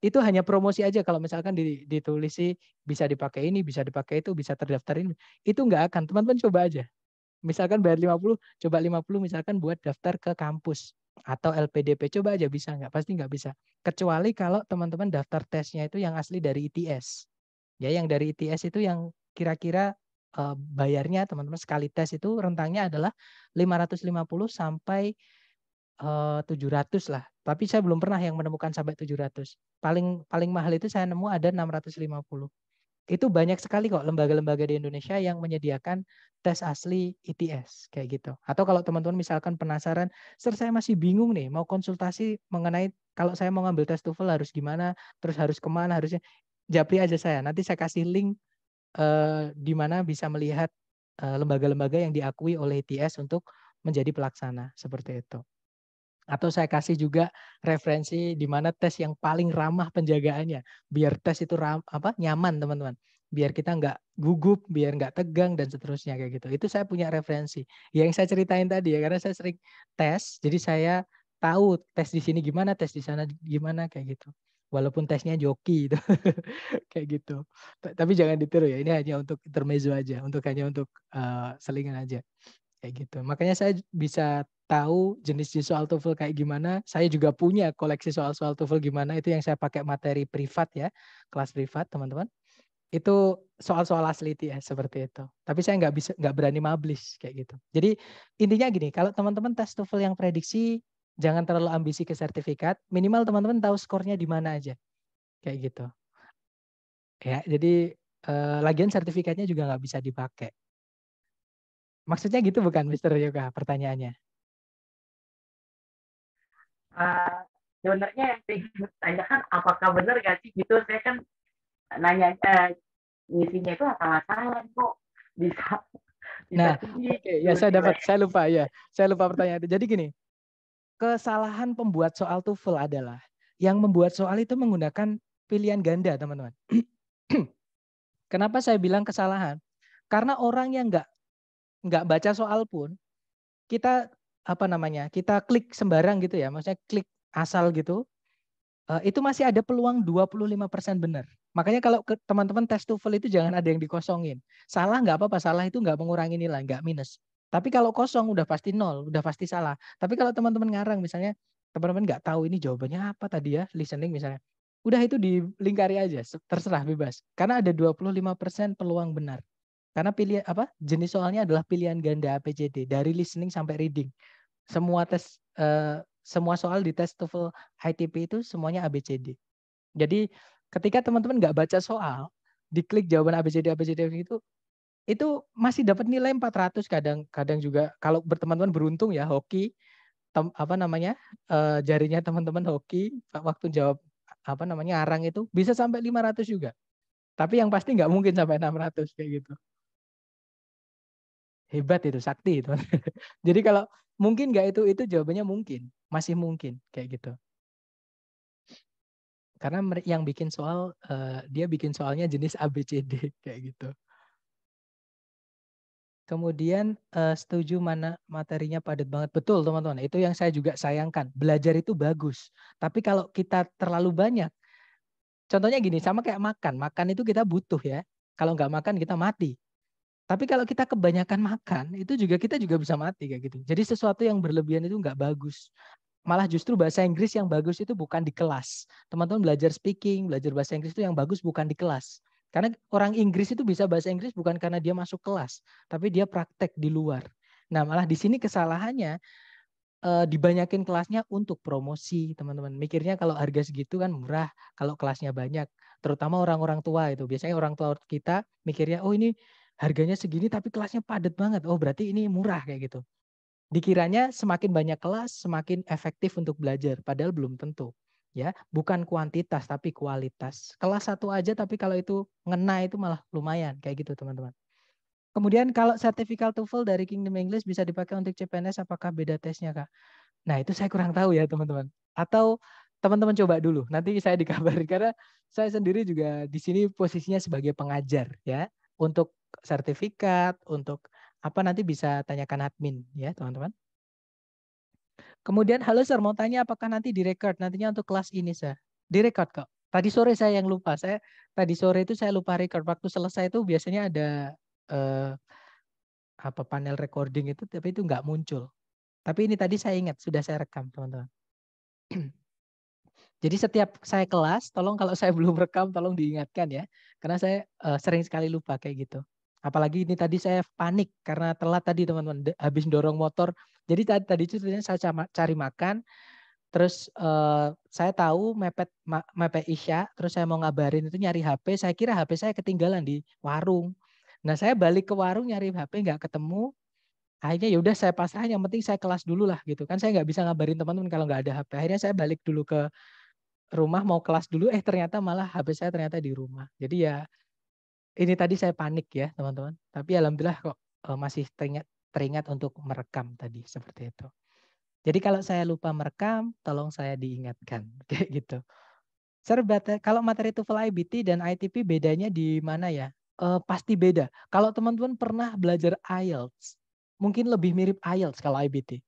[SPEAKER 1] itu hanya promosi aja kalau misalkan ditulis sih bisa dipakai ini, bisa dipakai itu, bisa terdaftar ini. Itu nggak akan. Teman-teman coba aja. Misalkan bayar 50, coba 50 misalkan buat daftar ke kampus atau LPDP coba aja bisa nggak? Pasti nggak bisa. Kecuali kalau teman-teman daftar tesnya itu yang asli dari ITS. Ya, yang dari ITS itu yang kira-kira uh, bayarnya teman-teman sekali tes itu rentangnya adalah 550 sampai eh, uh, 700 lah. Tapi saya belum pernah yang menemukan sampai 700. Paling paling mahal itu saya nemu ada 650. Itu banyak sekali kok lembaga-lembaga di Indonesia yang menyediakan tes asli ITS kayak gitu. Atau kalau teman-teman misalkan penasaran, "Sir, saya masih bingung nih mau konsultasi mengenai kalau saya mau ngambil tes TOEFL harus gimana, terus harus kemana harusnya?" Japri aja saya. Nanti saya kasih link eh, di mana bisa melihat eh, lembaga-lembaga yang diakui oleh ITS untuk menjadi pelaksana seperti itu. Atau saya kasih juga referensi di mana tes yang paling ramah penjagaannya, biar tes itu ram, apa nyaman teman-teman, biar kita nggak gugup, biar nggak tegang dan seterusnya kayak gitu. Itu saya punya referensi. Yang saya ceritain tadi ya karena saya sering tes, jadi saya tahu tes di sini gimana, tes di sana gimana kayak gitu walaupun tesnya joki itu kayak gitu tapi jangan ditiru ya ini hanya untuk intermezzo aja untuk hanya untuk uh, selingan aja kayak gitu makanya saya bisa tahu jenis-jenis soal TOEFL kayak gimana saya juga punya koleksi soal-soal TOEFL gimana itu yang saya pakai materi privat ya kelas privat teman-teman itu soal-soal asli ya seperti itu. Tapi saya nggak bisa nggak berani publish kayak gitu. Jadi intinya gini, kalau teman-teman tes TOEFL yang prediksi Jangan terlalu ambisi ke sertifikat. Minimal teman-teman tahu skornya di mana aja. Kayak gitu. Ya, jadi eh, lagian sertifikatnya juga nggak bisa dipakai. Maksudnya gitu bukan, Mister Yoga? Pertanyaannya?
[SPEAKER 2] Uh, sebenarnya yang saya tanyakan apakah benar gak sih gitu? Saya kan nanya eh,
[SPEAKER 1] isinya uh, itu apa masalah kok bisa. bisa nah, oke, okay. ya saya gitu. dapat, saya lupa ya, saya lupa pertanyaan itu. Jadi gini, kesalahan pembuat soal TOEFL adalah yang membuat soal itu menggunakan pilihan ganda, teman-teman. Kenapa saya bilang kesalahan? Karena orang yang nggak nggak baca soal pun kita apa namanya kita klik sembarang gitu ya, maksudnya klik asal gitu, eh, itu masih ada peluang 25% benar. Makanya kalau teman-teman tes TOEFL itu jangan ada yang dikosongin. Salah nggak apa-apa, salah itu nggak mengurangi nilai, nggak minus. Tapi kalau kosong udah pasti nol, udah pasti salah. Tapi kalau teman-teman ngarang misalnya teman-teman nggak tahu ini jawabannya apa tadi ya, listening misalnya. Udah itu dilingkari aja, terserah bebas. Karena ada 25% peluang benar. Karena pilihan apa? Jenis soalnya adalah pilihan ganda APJD dari listening sampai reading. Semua tes eh, semua soal di tes TOEFL ITP itu semuanya ABCD. Jadi ketika teman-teman nggak baca soal, diklik jawaban ABCD ABCD itu itu masih dapat nilai 400 kadang kadang juga kalau berteman-teman beruntung ya hoki tem, apa namanya uh, jarinya teman-teman hoki waktu jawab apa namanya arang itu bisa sampai 500 juga tapi yang pasti nggak mungkin sampai 600 kayak gitu hebat itu sakti itu jadi kalau mungkin nggak itu itu jawabannya mungkin masih mungkin kayak gitu karena yang bikin soal uh, dia bikin soalnya jenis ABCD kayak gitu Kemudian uh, setuju mana materinya padat banget. Betul teman-teman, itu yang saya juga sayangkan. Belajar itu bagus. Tapi kalau kita terlalu banyak, contohnya gini, sama kayak makan. Makan itu kita butuh ya. Kalau nggak makan kita mati. Tapi kalau kita kebanyakan makan, itu juga kita juga bisa mati kayak gitu. Jadi sesuatu yang berlebihan itu nggak bagus. Malah justru bahasa Inggris yang bagus itu bukan di kelas. Teman-teman belajar speaking, belajar bahasa Inggris itu yang bagus bukan di kelas karena orang Inggris itu bisa bahasa Inggris bukan karena dia masuk kelas, tapi dia praktek di luar. Nah, malah di sini kesalahannya e, dibanyakin kelasnya untuk promosi, teman-teman. Mikirnya kalau harga segitu kan murah, kalau kelasnya banyak, terutama orang-orang tua itu. Biasanya orang tua kita mikirnya, "Oh, ini harganya segini tapi kelasnya padat banget. Oh, berarti ini murah kayak gitu." Dikiranya semakin banyak kelas, semakin efektif untuk belajar, padahal belum tentu ya bukan kuantitas tapi kualitas kelas satu aja tapi kalau itu ngena itu malah lumayan kayak gitu teman-teman kemudian kalau sertifikat TOEFL dari Kingdom English bisa dipakai untuk CPNS apakah beda tesnya kak nah itu saya kurang tahu ya teman-teman atau teman-teman coba dulu nanti saya dikabari karena saya sendiri juga di sini posisinya sebagai pengajar ya untuk sertifikat untuk apa nanti bisa tanyakan admin ya teman-teman Kemudian halo sir, mau tanya apakah nanti direcord nantinya untuk kelas ini sir? Direcord kok. Tadi sore saya yang lupa. Saya tadi sore itu saya lupa record. Waktu selesai itu biasanya ada eh, apa panel recording itu, tapi itu nggak muncul. Tapi ini tadi saya ingat sudah saya rekam teman-teman. Jadi setiap saya kelas, tolong kalau saya belum rekam, tolong diingatkan ya, karena saya eh, sering sekali lupa kayak gitu. Apalagi ini tadi saya panik karena telat tadi teman-teman, habis dorong motor jadi tadi tadi itu ceritanya saya cari makan, terus uh, saya tahu mepet mepet Isya, terus saya mau ngabarin itu nyari HP, saya kira HP saya ketinggalan di warung. Nah saya balik ke warung nyari HP nggak ketemu, akhirnya ya udah saya pasrah yang penting saya kelas dulu lah gitu kan saya nggak bisa ngabarin teman-teman kalau nggak ada HP akhirnya saya balik dulu ke rumah mau kelas dulu eh ternyata malah HP saya ternyata di rumah jadi ya ini tadi saya panik ya teman-teman tapi alhamdulillah kok eh, masih teringat teringat untuk merekam tadi seperti itu. Jadi kalau saya lupa merekam, tolong saya diingatkan kayak gitu. Serba kalau materi TOEFL IBT dan ITP bedanya di mana ya? E, pasti beda. Kalau teman-teman pernah belajar IELTS, mungkin lebih mirip IELTS kalau IBT,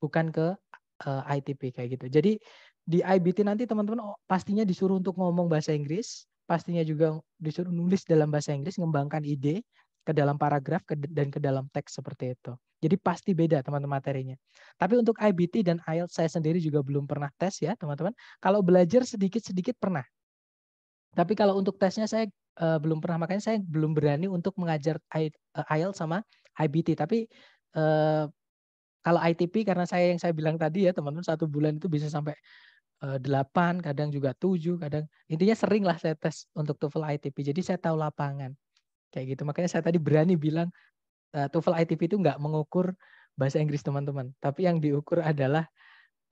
[SPEAKER 1] bukan ke e, eh, ITP kayak gitu. Jadi di IBT nanti teman-teman oh, pastinya disuruh untuk ngomong bahasa Inggris, pastinya juga disuruh nulis dalam bahasa Inggris, mengembangkan ide ke dalam paragraf dan ke dalam teks seperti itu. Jadi pasti beda teman-teman materinya. Tapi untuk IBT dan IELTS saya sendiri juga belum pernah tes ya teman-teman. Kalau belajar sedikit-sedikit pernah. Tapi kalau untuk tesnya saya uh, belum pernah. Makanya saya belum berani untuk mengajar IELTS eh, e sama IBT. Tapi uh, kalau ITP karena saya yang saya bilang tadi ya teman-teman satu bulan itu bisa sampai uh, 8, kadang juga 7, kadang intinya sering lah saya tes untuk TOEFL ITP. Jadi saya tahu lapangan kayak gitu makanya saya tadi berani bilang uh, TOEFL ITP itu nggak mengukur bahasa Inggris teman-teman tapi yang diukur adalah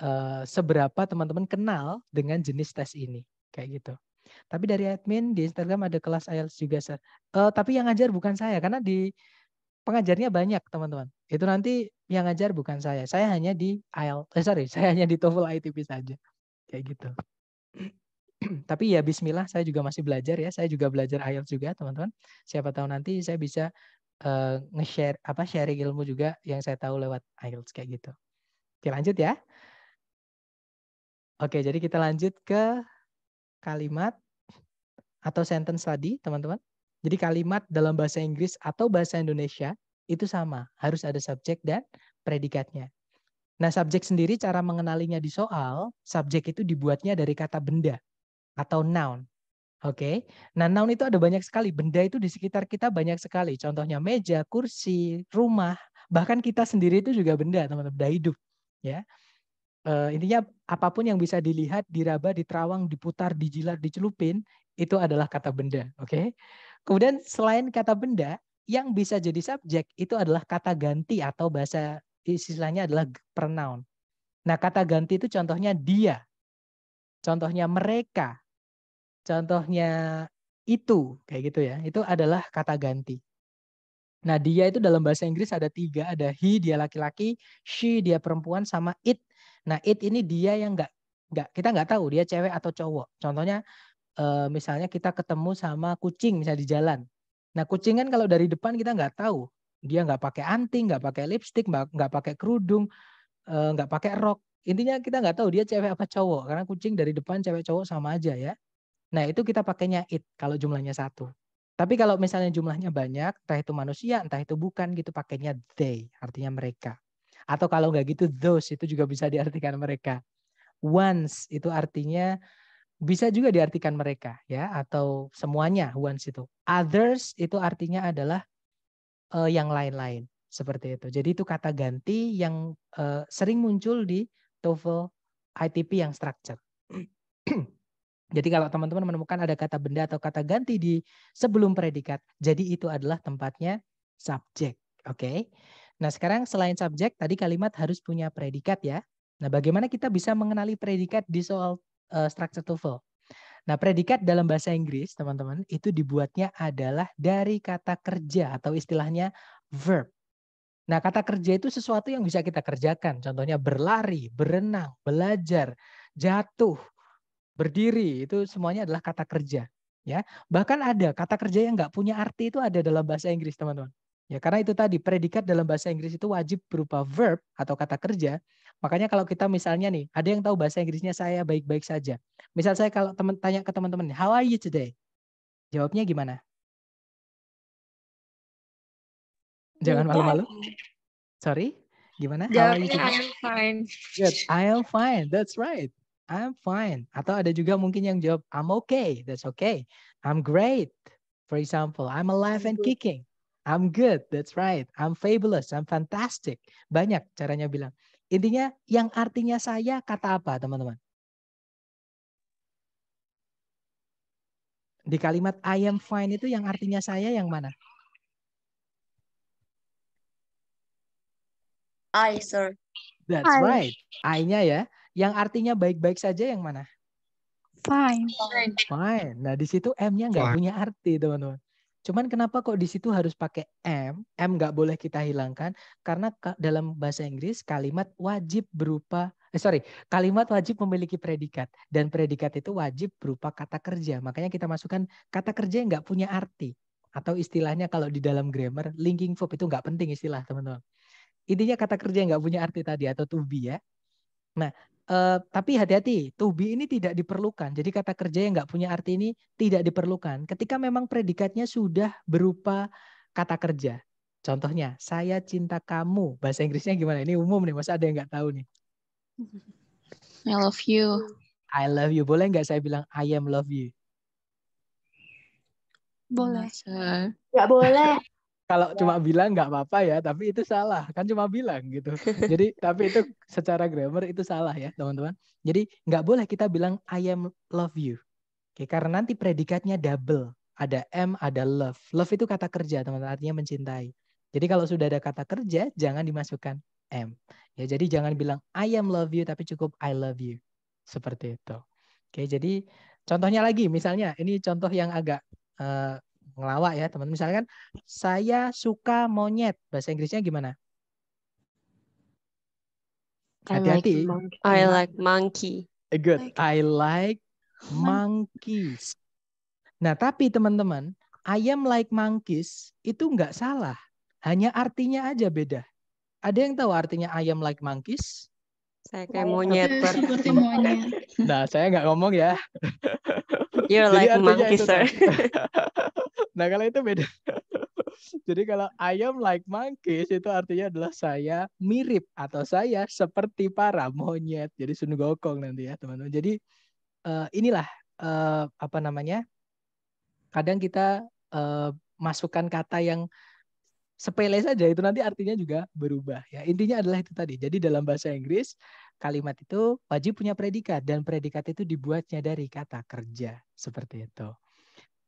[SPEAKER 1] uh, seberapa teman-teman kenal dengan jenis tes ini kayak gitu tapi dari admin di Instagram ada kelas IELTS juga uh, tapi yang ngajar bukan saya karena di pengajarnya banyak teman-teman. Itu nanti yang ngajar bukan saya. Saya hanya di IELTS, eh, sorry, saya hanya di TOEFL ITP saja. Kayak gitu. tapi ya bismillah saya juga masih belajar ya. Saya juga belajar IELTS juga, teman-teman. Siapa tahu nanti saya bisa uh, nge-share apa sharing ilmu juga yang saya tahu lewat IELTS kayak gitu. Oke, lanjut ya. Oke, jadi kita lanjut ke kalimat atau sentence tadi, teman-teman. Jadi kalimat dalam bahasa Inggris atau bahasa Indonesia itu sama, harus ada subjek dan predikatnya. Nah, subjek sendiri cara mengenalinya di soal, subjek itu dibuatnya dari kata benda atau noun. Oke, okay? nah noun itu ada banyak sekali. Benda itu di sekitar kita banyak sekali. Contohnya meja, kursi, rumah, bahkan kita sendiri itu juga benda, teman-teman, benda hidup. Ya, uh, intinya apapun yang bisa dilihat, diraba, diterawang, diputar, dijilat, dicelupin, itu adalah kata benda. Oke, okay? kemudian selain kata benda, yang bisa jadi subjek itu adalah kata ganti atau bahasa istilahnya adalah pronoun. Nah, kata ganti itu contohnya dia, contohnya mereka, Contohnya itu kayak gitu ya. Itu adalah kata ganti. Nah, dia itu dalam bahasa Inggris ada tiga, ada he dia laki-laki, she dia perempuan, sama it. Nah, it ini dia yang nggak nggak kita nggak tahu dia cewek atau cowok. Contohnya eh, misalnya kita ketemu sama kucing misalnya di jalan. Nah, kucing kan kalau dari depan kita nggak tahu dia nggak pakai anting, nggak pakai lipstick, nggak pakai kerudung, eh, nggak pakai rok. Intinya kita nggak tahu dia cewek apa cowok karena kucing dari depan cewek cowok sama aja ya. Nah, itu kita pakainya it kalau jumlahnya satu. Tapi kalau misalnya jumlahnya banyak, entah itu manusia, entah itu bukan, gitu pakainya they, artinya mereka. Atau kalau nggak gitu, those itu juga bisa diartikan mereka. Once itu artinya bisa juga diartikan mereka, ya, atau semuanya once itu. Others itu artinya adalah uh, yang lain-lain seperti itu. Jadi itu kata ganti yang uh, sering muncul di TOEFL ITP yang structure. Jadi kalau teman-teman menemukan ada kata benda atau kata ganti di sebelum predikat, jadi itu adalah tempatnya subjek. Oke. Okay? Nah, sekarang selain subjek, tadi kalimat harus punya predikat ya. Nah, bagaimana kita bisa mengenali predikat di soal uh, structure TOEFL? Nah, predikat dalam bahasa Inggris, teman-teman, itu dibuatnya adalah dari kata kerja atau istilahnya verb. Nah, kata kerja itu sesuatu yang bisa kita kerjakan. Contohnya berlari, berenang, belajar, jatuh, berdiri itu semuanya adalah kata kerja ya bahkan ada kata kerja yang nggak punya arti itu ada dalam bahasa Inggris teman-teman ya karena itu tadi predikat dalam bahasa Inggris itu wajib berupa verb atau kata kerja makanya kalau kita misalnya nih ada yang tahu bahasa Inggrisnya saya baik-baik saja misal saya kalau teman tanya ke teman-teman how are you today jawabnya gimana jangan malu-malu sorry gimana how are you today? I'm fine good I am fine that's right I'm fine. Atau ada juga mungkin yang jawab, I'm okay, that's okay. I'm great. For example, I'm alive and kicking. I'm good, that's right. I'm fabulous, I'm fantastic. Banyak caranya bilang. Intinya yang artinya saya kata apa teman-teman? Di kalimat I am fine itu yang artinya saya yang mana? I, sir. That's I. right. I-nya ya. Yang artinya baik-baik saja yang mana? Fine. Fine. Fine. Nah, di situ M-nya nggak punya arti, teman-teman. Cuman kenapa kok di situ harus pakai M? M nggak boleh kita hilangkan karena dalam bahasa Inggris kalimat wajib berupa eh, sorry kalimat wajib memiliki predikat dan predikat itu wajib berupa kata kerja. Makanya kita masukkan kata kerja yang nggak punya arti atau istilahnya kalau di dalam grammar linking verb itu nggak penting istilah teman-teman. Intinya kata kerja yang nggak punya arti tadi atau to be ya. Nah Uh, tapi hati-hati, to be ini tidak diperlukan. Jadi kata kerja yang nggak punya arti ini tidak diperlukan. Ketika memang predikatnya sudah berupa kata kerja. Contohnya, saya cinta kamu. Bahasa Inggrisnya gimana? Ini umum nih, masa ada yang nggak tahu nih?
[SPEAKER 2] I love you.
[SPEAKER 1] I love you. Boleh nggak saya bilang I am love you? Boleh. Nggak boleh kalau ya. cuma bilang nggak apa-apa ya tapi itu salah kan cuma bilang gitu jadi tapi itu secara grammar itu salah ya teman-teman jadi nggak boleh kita bilang I am love you Oke, karena nanti predikatnya double ada m ada love love itu kata kerja teman-teman artinya mencintai jadi kalau sudah ada kata kerja jangan dimasukkan m ya jadi jangan bilang I am love you tapi cukup I love you seperti itu oke jadi contohnya lagi misalnya ini contoh yang agak uh, ngelawak ya teman. Misalkan saya suka monyet. Bahasa Inggrisnya gimana? Hati-hati. I like iya. monkey. Eh, good. I like monkeys. Nah, tapi teman-teman, ayam like monkeys itu nggak salah. Hanya artinya aja beda. Ada yang tahu artinya ayam like monkeys? Saya kayak monyet. Seperti monyet. Nah, saya nggak ngomong ya. You're Jadi like monkey, sir. nah, kalau itu beda. Jadi kalau I am like monkeys itu artinya adalah saya mirip atau saya seperti para monyet. Jadi Sun Gokong nanti ya, teman-teman. Jadi uh, inilah uh, apa namanya? Kadang kita uh, masukkan kata yang sepele saja itu nanti artinya juga berubah ya. Intinya adalah itu tadi. Jadi dalam bahasa Inggris kalimat itu wajib punya predikat dan predikat itu dibuatnya dari kata kerja seperti itu.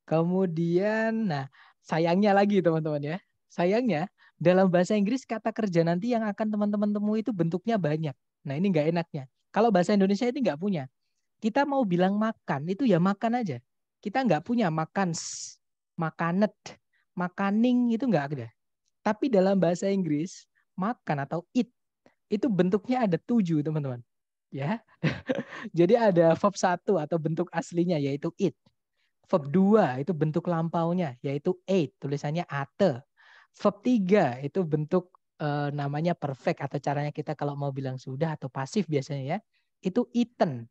[SPEAKER 1] Kemudian nah sayangnya lagi teman-teman ya. Sayangnya dalam bahasa Inggris kata kerja nanti yang akan teman-teman temui itu bentuknya banyak. Nah, ini nggak enaknya. Kalau bahasa Indonesia itu nggak punya. Kita mau bilang makan itu ya makan aja. Kita nggak punya makan makanet, makaning itu nggak ada. Tapi dalam bahasa Inggris makan atau eat itu bentuknya ada tujuh teman-teman ya jadi ada verb satu atau bentuk aslinya yaitu it verb dua itu bentuk lampaunya yaitu ate tulisannya ate verb tiga itu bentuk eh, namanya perfect atau caranya kita kalau mau bilang sudah atau pasif biasanya ya itu eaten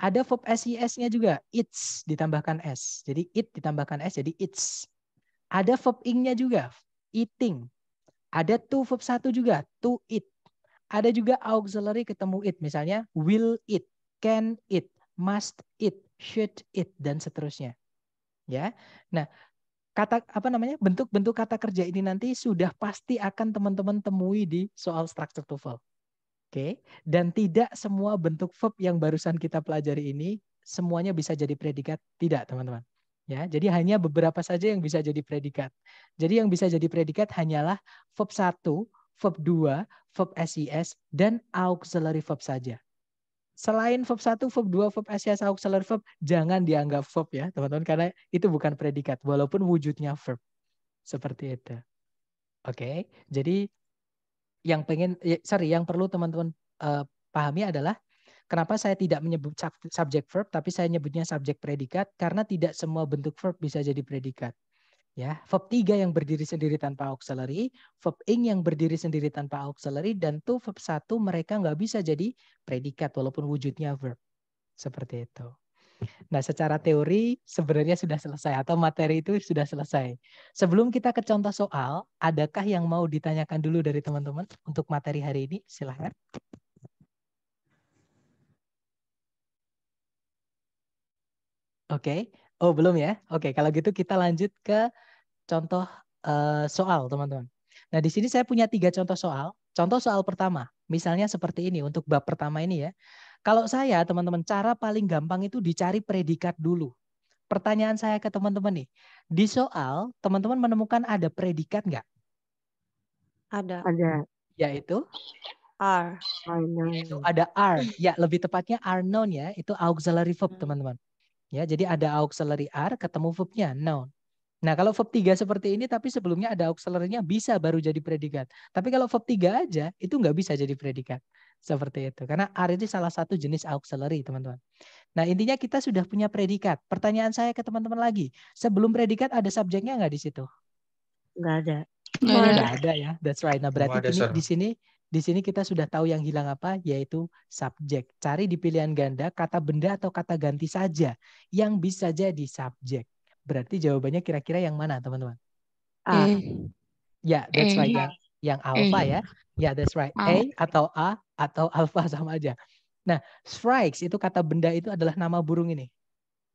[SPEAKER 1] ada verb ses-nya juga it's ditambahkan s jadi it ditambahkan s jadi it's ada verb ing-nya juga eating ada to verb satu juga to eat ada juga auxiliary ketemu it, misalnya will it, can it, must it, should it, dan seterusnya. Ya, nah kata apa namanya bentuk-bentuk kata kerja ini nanti sudah pasti akan teman-teman temui di soal structure TOEFL. Oke, okay? dan tidak semua bentuk verb yang barusan kita pelajari ini semuanya bisa jadi predikat, tidak teman-teman. Ya, jadi hanya beberapa saja yang bisa jadi predikat. Jadi yang bisa jadi predikat hanyalah verb 1 verb 2, verb SIS, dan auxiliary verb saja. Selain verb 1, verb 2, verb SIS, auxiliary verb, jangan dianggap verb ya teman-teman, karena itu bukan predikat, walaupun wujudnya verb. Seperti itu. Oke, jadi yang pengen, ya, sorry, yang perlu teman-teman uh, pahami adalah Kenapa saya tidak menyebut subject verb, tapi saya nyebutnya subject predikat? Karena tidak semua bentuk verb bisa jadi predikat ya verb 3 yang berdiri sendiri tanpa auxiliary, verb ing yang berdiri sendiri tanpa auxiliary, dan tuh verb 1 mereka nggak bisa jadi predikat walaupun wujudnya verb. Seperti itu. Nah secara teori sebenarnya sudah selesai atau materi itu sudah selesai. Sebelum kita ke contoh soal, adakah yang mau ditanyakan dulu dari teman-teman untuk materi hari ini? Silahkan. Oke, okay. Oh, belum ya? Oke, kalau gitu kita lanjut ke contoh uh, soal, teman-teman. Nah, di sini saya punya tiga contoh soal. Contoh soal pertama, misalnya seperti ini untuk bab pertama ini ya. Kalau saya, teman-teman, cara paling gampang itu dicari predikat dulu. Pertanyaan saya ke teman-teman nih, di soal teman-teman menemukan ada predikat nggak? Ada. Ada. Yaitu? R. ada R. Ya, lebih tepatnya R known ya, itu auxiliary verb, hmm. teman-teman. Ya, jadi ada auxiliary are ketemu verb noun. Nah, kalau verb 3 seperti ini tapi sebelumnya ada auxiliary-nya bisa baru jadi predikat. Tapi kalau verb 3 aja itu nggak bisa jadi predikat. Seperti itu. Karena are itu salah satu jenis auxiliary, teman-teman. Nah, intinya kita sudah punya predikat. Pertanyaan saya ke teman-teman lagi, sebelum predikat ada subjeknya nggak di situ? Nggak ada. Nggak ada. ada ya. That's right. Nah, berarti ada, ini, di sini di sini kita sudah tahu yang hilang apa, yaitu subjek. Cari di pilihan ganda kata benda atau kata ganti saja yang bisa jadi subjek. Berarti jawabannya kira-kira yang mana, teman-teman? A. A. Eh. Ya, that's eh. right. Yang, yang alpha A. Eh. ya. Ya, that's right. A. A atau A atau alpha sama aja. Nah, strikes itu kata benda itu adalah nama burung ini.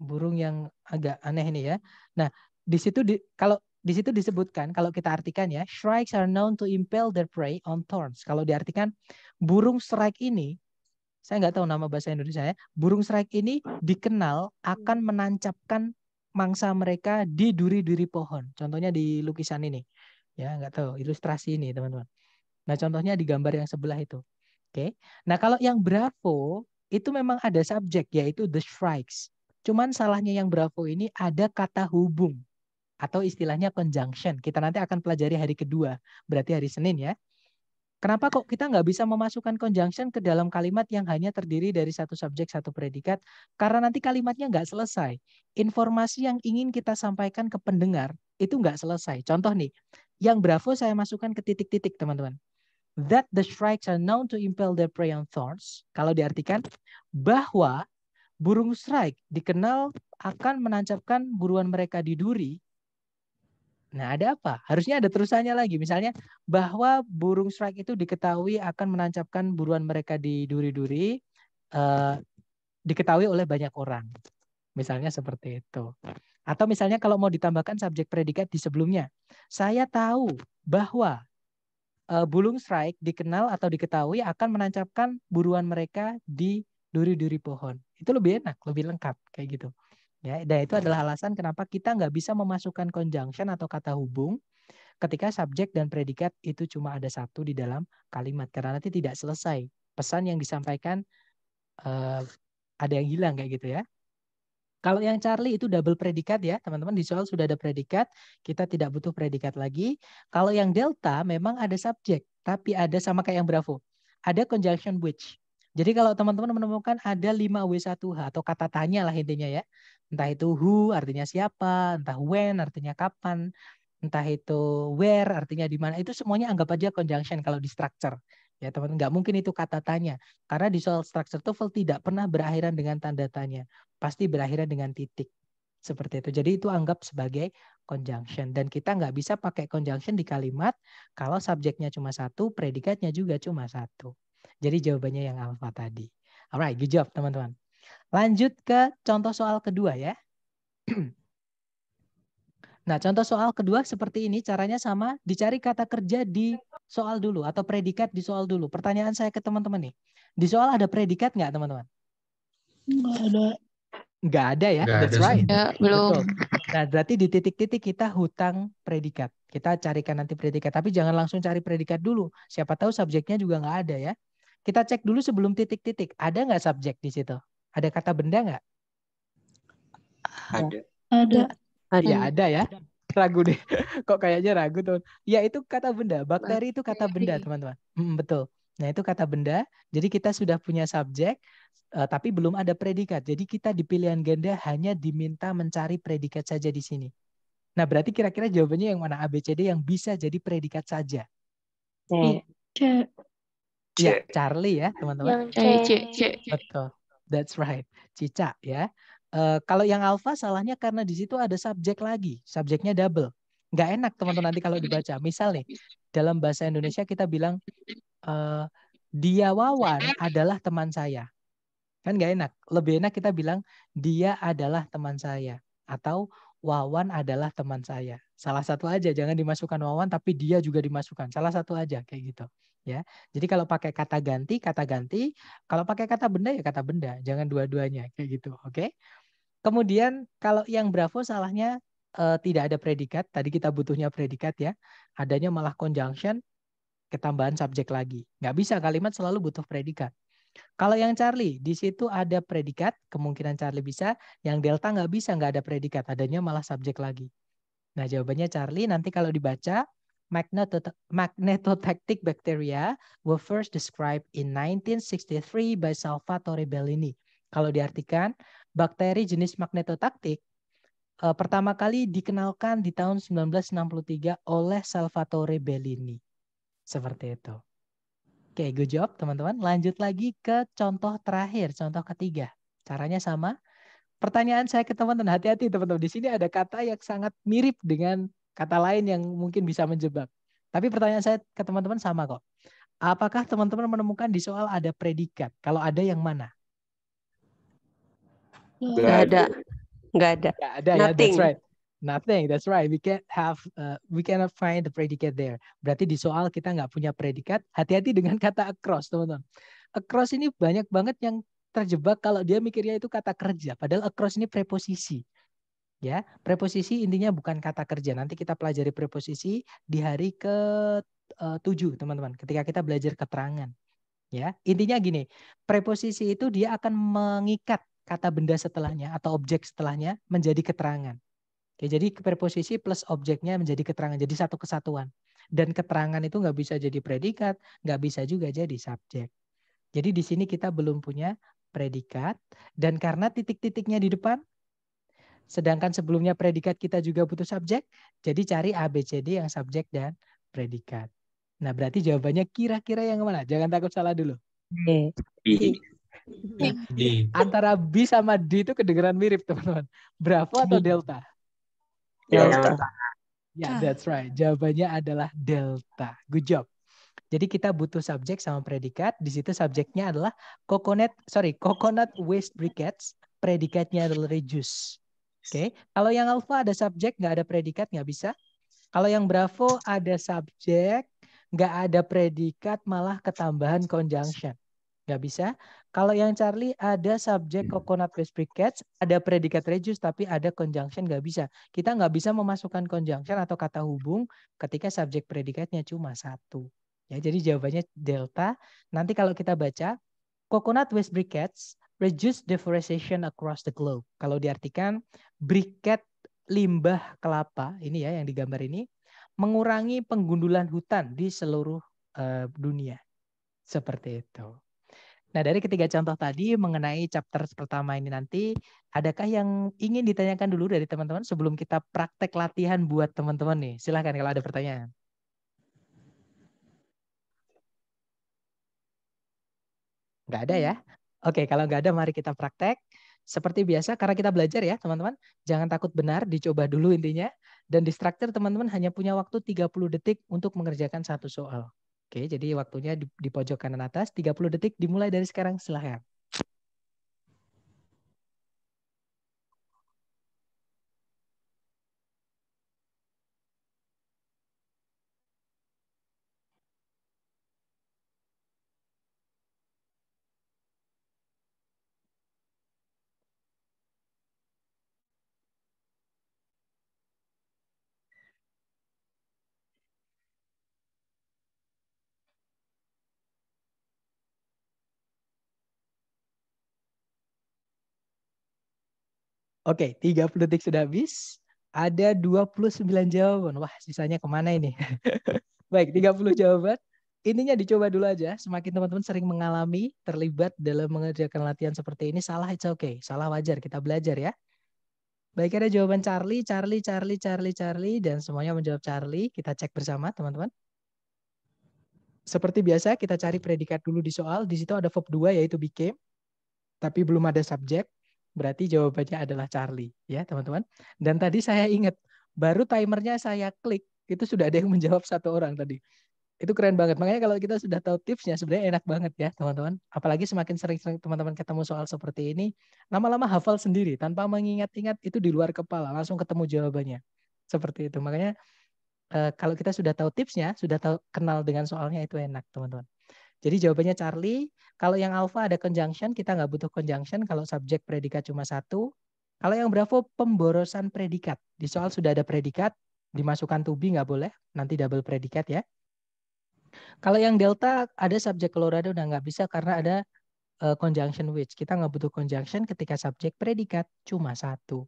[SPEAKER 1] Burung yang agak aneh ini ya. Nah, di situ di, kalau di situ disebutkan kalau kita artikan ya, shrikes are known to impel their prey on thorns. Kalau diartikan burung strike ini, saya nggak tahu nama bahasa Indonesia ya, burung strike ini dikenal akan menancapkan mangsa mereka di duri-duri pohon. Contohnya di lukisan ini, ya nggak tahu ilustrasi ini teman-teman. Nah contohnya di gambar yang sebelah itu. Oke. Okay. Nah kalau yang Bravo itu memang ada subjek yaitu the strikes. Cuman salahnya yang Bravo ini ada kata hubung atau istilahnya conjunction. Kita nanti akan pelajari hari kedua, berarti hari Senin ya. Kenapa kok kita nggak bisa memasukkan conjunction ke dalam kalimat yang hanya terdiri dari satu subjek, satu predikat? Karena nanti kalimatnya nggak selesai. Informasi yang ingin kita sampaikan ke pendengar itu nggak selesai. Contoh nih, yang bravo saya masukkan ke titik-titik, teman-teman. That the shrikes are known to impel their prey on thorns. Kalau diartikan, bahwa burung strike dikenal akan menancapkan buruan mereka di duri Nah, ada apa? Harusnya ada terusannya lagi. Misalnya bahwa burung strike itu diketahui akan menancapkan buruan mereka di duri-duri eh, diketahui oleh banyak orang. Misalnya seperti itu. Atau misalnya kalau mau ditambahkan subjek predikat di sebelumnya. Saya tahu bahwa eh, burung strike dikenal atau diketahui akan menancapkan buruan mereka di duri-duri pohon. Itu lebih enak, lebih lengkap kayak gitu. Ya, dan itu adalah alasan kenapa kita nggak bisa memasukkan conjunction atau kata hubung ketika subjek dan predikat itu cuma ada satu di dalam kalimat karena nanti tidak selesai pesan yang disampaikan uh, ada yang hilang kayak gitu ya. Kalau yang Charlie itu double predikat ya, teman-teman di soal sudah ada predikat, kita tidak butuh predikat lagi. Kalau yang Delta memang ada subjek, tapi ada sama kayak yang Bravo. Ada conjunction which. Jadi kalau teman-teman menemukan ada 5 W1H atau kata tanya lah intinya ya. Entah itu who artinya siapa, entah when artinya kapan, entah itu where artinya di mana. Itu semuanya anggap aja conjunction kalau di structure. Ya teman, teman nggak mungkin itu kata tanya. Karena di soal structure TOEFL tidak pernah berakhiran dengan tanda tanya. Pasti berakhiran dengan titik. Seperti itu. Jadi itu anggap sebagai conjunction. Dan kita nggak bisa pakai conjunction di kalimat kalau subjeknya cuma satu, predikatnya juga cuma satu. Jadi jawabannya yang alfa tadi. Alright, good job teman-teman. Lanjut ke contoh soal kedua ya. Nah, contoh soal kedua seperti ini, caranya sama, dicari kata kerja di soal dulu atau predikat di soal dulu. Pertanyaan saya ke teman-teman nih, di soal ada predikat nggak teman-teman? Nggak ada. Nggak ada ya, nggak that's ada. right. Ya, belum. Betul. Nah, berarti di titik-titik kita hutang predikat. Kita carikan nanti predikat, tapi jangan langsung cari predikat dulu. Siapa tahu subjeknya juga nggak ada ya. Kita cek dulu sebelum titik-titik. Ada nggak subjek di situ? Ada kata benda nggak? Ada. Ada. Ah, ya ada. Ya, ada ya. Ragu deh. Kok kayaknya ragu tuh. Ya itu kata benda. Bakteri itu kata benda teman-teman. Hmm, betul. Nah itu kata benda. Jadi kita sudah punya subjek, eh, tapi belum ada predikat. Jadi kita di pilihan ganda hanya diminta mencari predikat saja di sini. Nah berarti kira-kira jawabannya yang mana ABCD yang bisa jadi predikat saja. C. Iya. C. Ya Charlie ya, teman-teman. Yang iya, C. Betul. That's right. Cica ya. Uh, kalau yang alfa salahnya karena di situ ada subjek lagi. Subjeknya double. Nggak enak teman-teman nanti kalau dibaca. Misalnya, dalam bahasa Indonesia kita bilang uh, dia Wawan adalah teman saya. Kan nggak enak. Lebih enak kita bilang dia adalah teman saya atau Wawan adalah teman saya. Salah satu aja, jangan dimasukkan Wawan tapi dia juga dimasukkan. Salah satu aja kayak gitu ya. Jadi kalau pakai kata ganti, kata ganti, kalau pakai kata benda ya kata benda, jangan dua-duanya kayak gitu, oke? Okay? Kemudian kalau yang bravo salahnya eh, tidak ada predikat, tadi kita butuhnya predikat ya, adanya malah conjunction ketambahan subjek lagi. Nggak bisa kalimat selalu butuh predikat. Kalau yang Charlie, di situ ada predikat, kemungkinan Charlie bisa. Yang Delta nggak bisa, nggak ada predikat, adanya malah subjek lagi. Nah, jawabannya Charlie nanti kalau dibaca Magnetotaktik magnetotactic bacteria were first described in 1963 by Salvatore Bellini. Kalau diartikan, bakteri jenis magnetotaktik uh, eh, pertama kali dikenalkan di tahun 1963 oleh Salvatore Bellini. Seperti itu. Oke, okay, good job teman-teman. Lanjut lagi ke contoh terakhir, contoh ketiga. Caranya Sama pertanyaan saya ke teman-teman hati-hati teman-teman di sini ada kata yang sangat mirip dengan Kata lain yang mungkin bisa menjebak. Tapi pertanyaan saya ke teman-teman sama kok. Apakah teman-teman menemukan di soal ada predikat? Kalau ada yang mana? Hmm. Gak ada. Gak ada. Gak ada Nothing. ya, that's right. Nothing, that's right. We can't have, uh, we cannot find the predicate there. Berarti di soal kita nggak punya predikat. Hati-hati dengan kata across, teman-teman. Across ini banyak banget yang terjebak kalau dia mikirnya itu kata kerja. Padahal across ini preposisi ya. Preposisi intinya bukan kata kerja. Nanti kita pelajari preposisi di hari ke eh, tujuh, teman-teman, ketika kita belajar keterangan. Ya, intinya gini, preposisi itu dia akan mengikat kata benda setelahnya atau objek setelahnya menjadi keterangan. Oke, jadi preposisi plus objeknya menjadi keterangan, jadi satu kesatuan. Dan keterangan itu nggak bisa jadi predikat, nggak bisa juga jadi subjek. Jadi di sini kita belum punya predikat dan karena titik-titiknya di depan Sedangkan sebelumnya predikat kita juga butuh subjek. Jadi cari a b c d yang subjek dan predikat. Nah, berarti jawabannya kira-kira yang mana? Jangan takut salah dulu. Antara B sama D itu kedengeran mirip, teman-teman. Bravo atau delta? Delta. Ya, delta. Ya, yeah, that's right. Jawabannya adalah delta. Good job. Jadi kita butuh subjek sama predikat. Di situ subjeknya adalah coconut, sorry, coconut waste briquettes. Predikatnya adalah reduce. Oke, okay. kalau yang alfa ada subjek, nggak ada predikat, nggak bisa. Kalau yang bravo ada subjek, nggak ada predikat, malah ketambahan conjunction. Nggak bisa. Kalau yang Charlie ada subjek coconut with predicates, ada predikat reduce, tapi ada conjunction, nggak bisa. Kita nggak bisa memasukkan conjunction atau kata hubung ketika subjek predikatnya cuma satu. Ya, jadi jawabannya delta. Nanti kalau kita baca, coconut with briquettes reduce deforestation across the globe. Kalau diartikan, briket limbah kelapa ini ya yang digambar ini mengurangi penggundulan hutan di seluruh uh, dunia. Seperti itu. Nah, dari ketiga contoh tadi mengenai chapter pertama ini nanti, adakah yang ingin ditanyakan dulu dari teman-teman sebelum kita praktek latihan buat teman-teman nih? Silahkan kalau ada pertanyaan. Nggak ada ya? Oke, kalau nggak ada mari kita praktek. Seperti biasa, karena kita belajar ya teman-teman, jangan takut benar, dicoba dulu intinya. Dan di teman-teman hanya punya waktu 30 detik untuk mengerjakan satu soal. Oke, jadi waktunya di, di pojok kanan atas, 30 detik dimulai dari sekarang, silahkan. Oke, okay, 30 detik sudah habis. Ada 29 jawaban. Wah, sisanya kemana ini? Baik, 30 jawaban. Intinya dicoba dulu aja. Semakin teman-teman sering mengalami, terlibat dalam mengerjakan latihan seperti ini, salah it's okay. Salah wajar, kita belajar ya. Baik, ada jawaban Charlie, Charlie, Charlie, Charlie, Charlie. Dan semuanya menjawab Charlie. Kita cek bersama, teman-teman seperti biasa kita cari predikat dulu di soal. Di situ ada verb 2 yaitu became, tapi belum ada subjek berarti jawabannya adalah Charlie ya teman-teman. Dan tadi saya ingat baru timernya saya klik itu sudah ada yang menjawab satu orang tadi. Itu keren banget. Makanya kalau kita sudah tahu tipsnya sebenarnya enak banget ya teman-teman. Apalagi semakin sering teman-teman ketemu soal seperti ini, lama-lama hafal sendiri tanpa mengingat-ingat itu di luar kepala langsung ketemu jawabannya. Seperti itu. Makanya eh, kalau kita sudah tahu tipsnya, sudah tahu kenal dengan soalnya itu enak teman-teman. Jadi jawabannya Charlie. Kalau yang Alpha ada conjunction, kita nggak butuh conjunction. Kalau subjek predikat cuma satu. Kalau yang bravo pemborosan predikat. Di soal sudah ada predikat, dimasukkan to be nggak boleh. Nanti double predikat ya. Kalau yang delta ada subjek Colorado udah nggak bisa karena ada uh, conjunction which. Kita nggak butuh conjunction ketika subjek predikat cuma satu.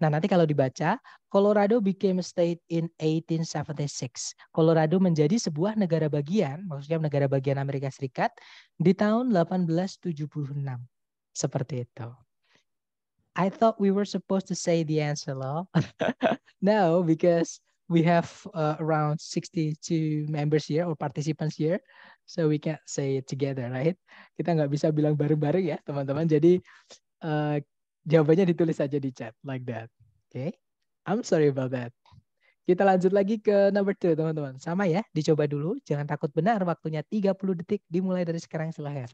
[SPEAKER 1] Nah, nanti kalau dibaca, Colorado became a state in 1876. Colorado menjadi sebuah negara bagian, maksudnya negara bagian Amerika Serikat di tahun 1876. Seperti itu. I thought we were supposed to say the answer, loh no, because we have uh, around 62 members here or participants here. So we can't say it together, right? Kita nggak bisa bilang bareng-bareng ya, teman-teman. Jadi uh, Jawabannya ditulis aja di chat like that. Oke. Okay? I'm sorry about that. Kita lanjut lagi ke number two, teman-teman. Sama ya, dicoba dulu. Jangan takut benar, waktunya 30 detik dimulai dari sekarang silahkan.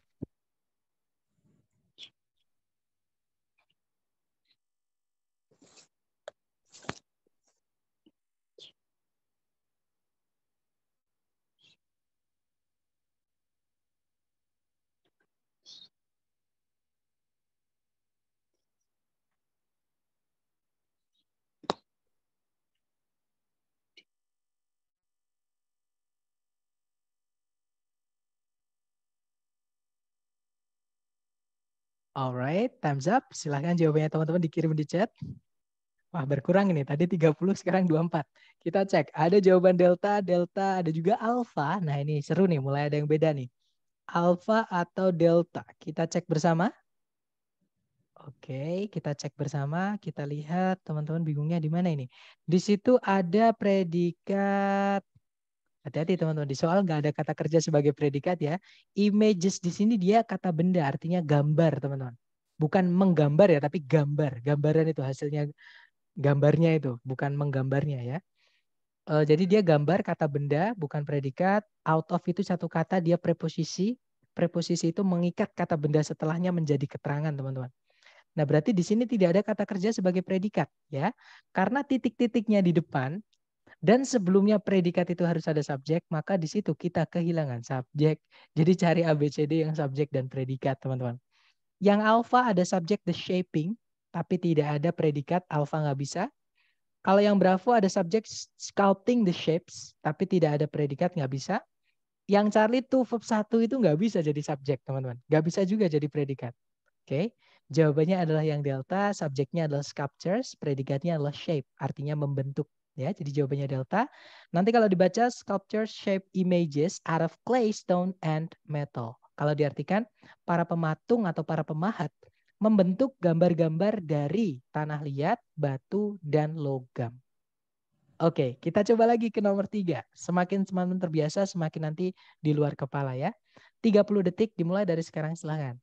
[SPEAKER 1] Alright, time's up. Silahkan jawabannya teman-teman dikirim di chat. Wah berkurang ini, tadi 30 sekarang 24. Kita cek, ada jawaban delta, delta, ada juga alpha. Nah ini seru nih, mulai ada yang beda nih. Alpha atau delta, kita cek bersama. Oke, kita cek bersama, kita lihat teman-teman bingungnya di mana ini. Di situ ada predikat Hati-hati teman-teman, di soal nggak ada kata kerja sebagai predikat ya. Images di sini dia kata benda, artinya gambar teman-teman. Bukan menggambar ya, tapi gambar. Gambaran itu hasilnya, gambarnya itu, bukan menggambarnya ya. Eh, jadi dia gambar kata benda, bukan predikat. Out of itu satu kata, dia preposisi. Preposisi itu mengikat kata benda setelahnya menjadi keterangan teman-teman. Nah berarti di sini tidak ada kata kerja sebagai predikat ya. Karena titik-titiknya di depan, dan sebelumnya predikat itu harus ada subjek, maka di situ kita kehilangan subjek. Jadi cari ABCD yang subjek dan predikat, teman-teman. Yang alfa ada subjek the shaping, tapi tidak ada predikat, alfa nggak bisa. Kalau yang bravo ada subjek sculpting the shapes, tapi tidak ada predikat, nggak bisa. Yang Charlie tuh verb satu itu nggak bisa jadi subjek, teman-teman. Nggak bisa juga jadi predikat. Oke, okay? jawabannya adalah yang delta, subjeknya adalah sculptures, predikatnya adalah shape, artinya membentuk ya. Jadi jawabannya delta. Nanti kalau dibaca sculpture shape images out of clay, stone and metal. Kalau diartikan para pematung atau para pemahat membentuk gambar-gambar dari tanah liat, batu dan logam. Oke, kita coba lagi ke nomor tiga. Semakin semakin terbiasa, semakin nanti di luar kepala ya. 30 detik dimulai dari sekarang silahkan.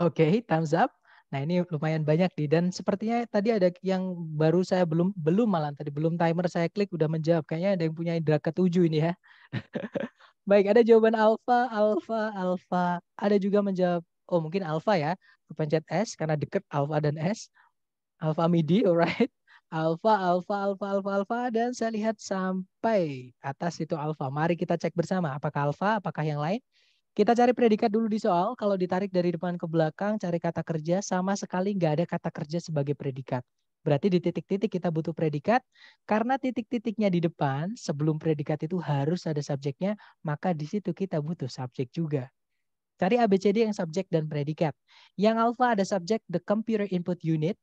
[SPEAKER 1] Oke, okay, thumbs up. Nah, ini lumayan banyak di dan sepertinya tadi ada yang baru saya belum belum malah tadi belum timer saya klik udah menjawab. Kayaknya ada yang punya indra ketujuh ini ya. Baik, ada jawaban alfa, alfa, alfa. Ada juga menjawab oh mungkin alfa ya. Kepencet S karena deket alfa dan S. Alfa midi, alright. Alfa, alfa, alfa, alfa, alfa dan saya lihat sampai atas itu alfa. Mari kita cek bersama apakah alfa, apakah yang lain? Kita cari predikat dulu di soal. Kalau ditarik dari depan ke belakang, cari kata kerja. Sama sekali nggak ada kata kerja sebagai predikat. Berarti di titik-titik kita butuh predikat. Karena titik-titiknya di depan, sebelum predikat itu harus ada subjeknya, maka di situ kita butuh subjek juga. Cari ABCD yang subjek dan predikat. Yang alfa ada subjek, the computer input unit.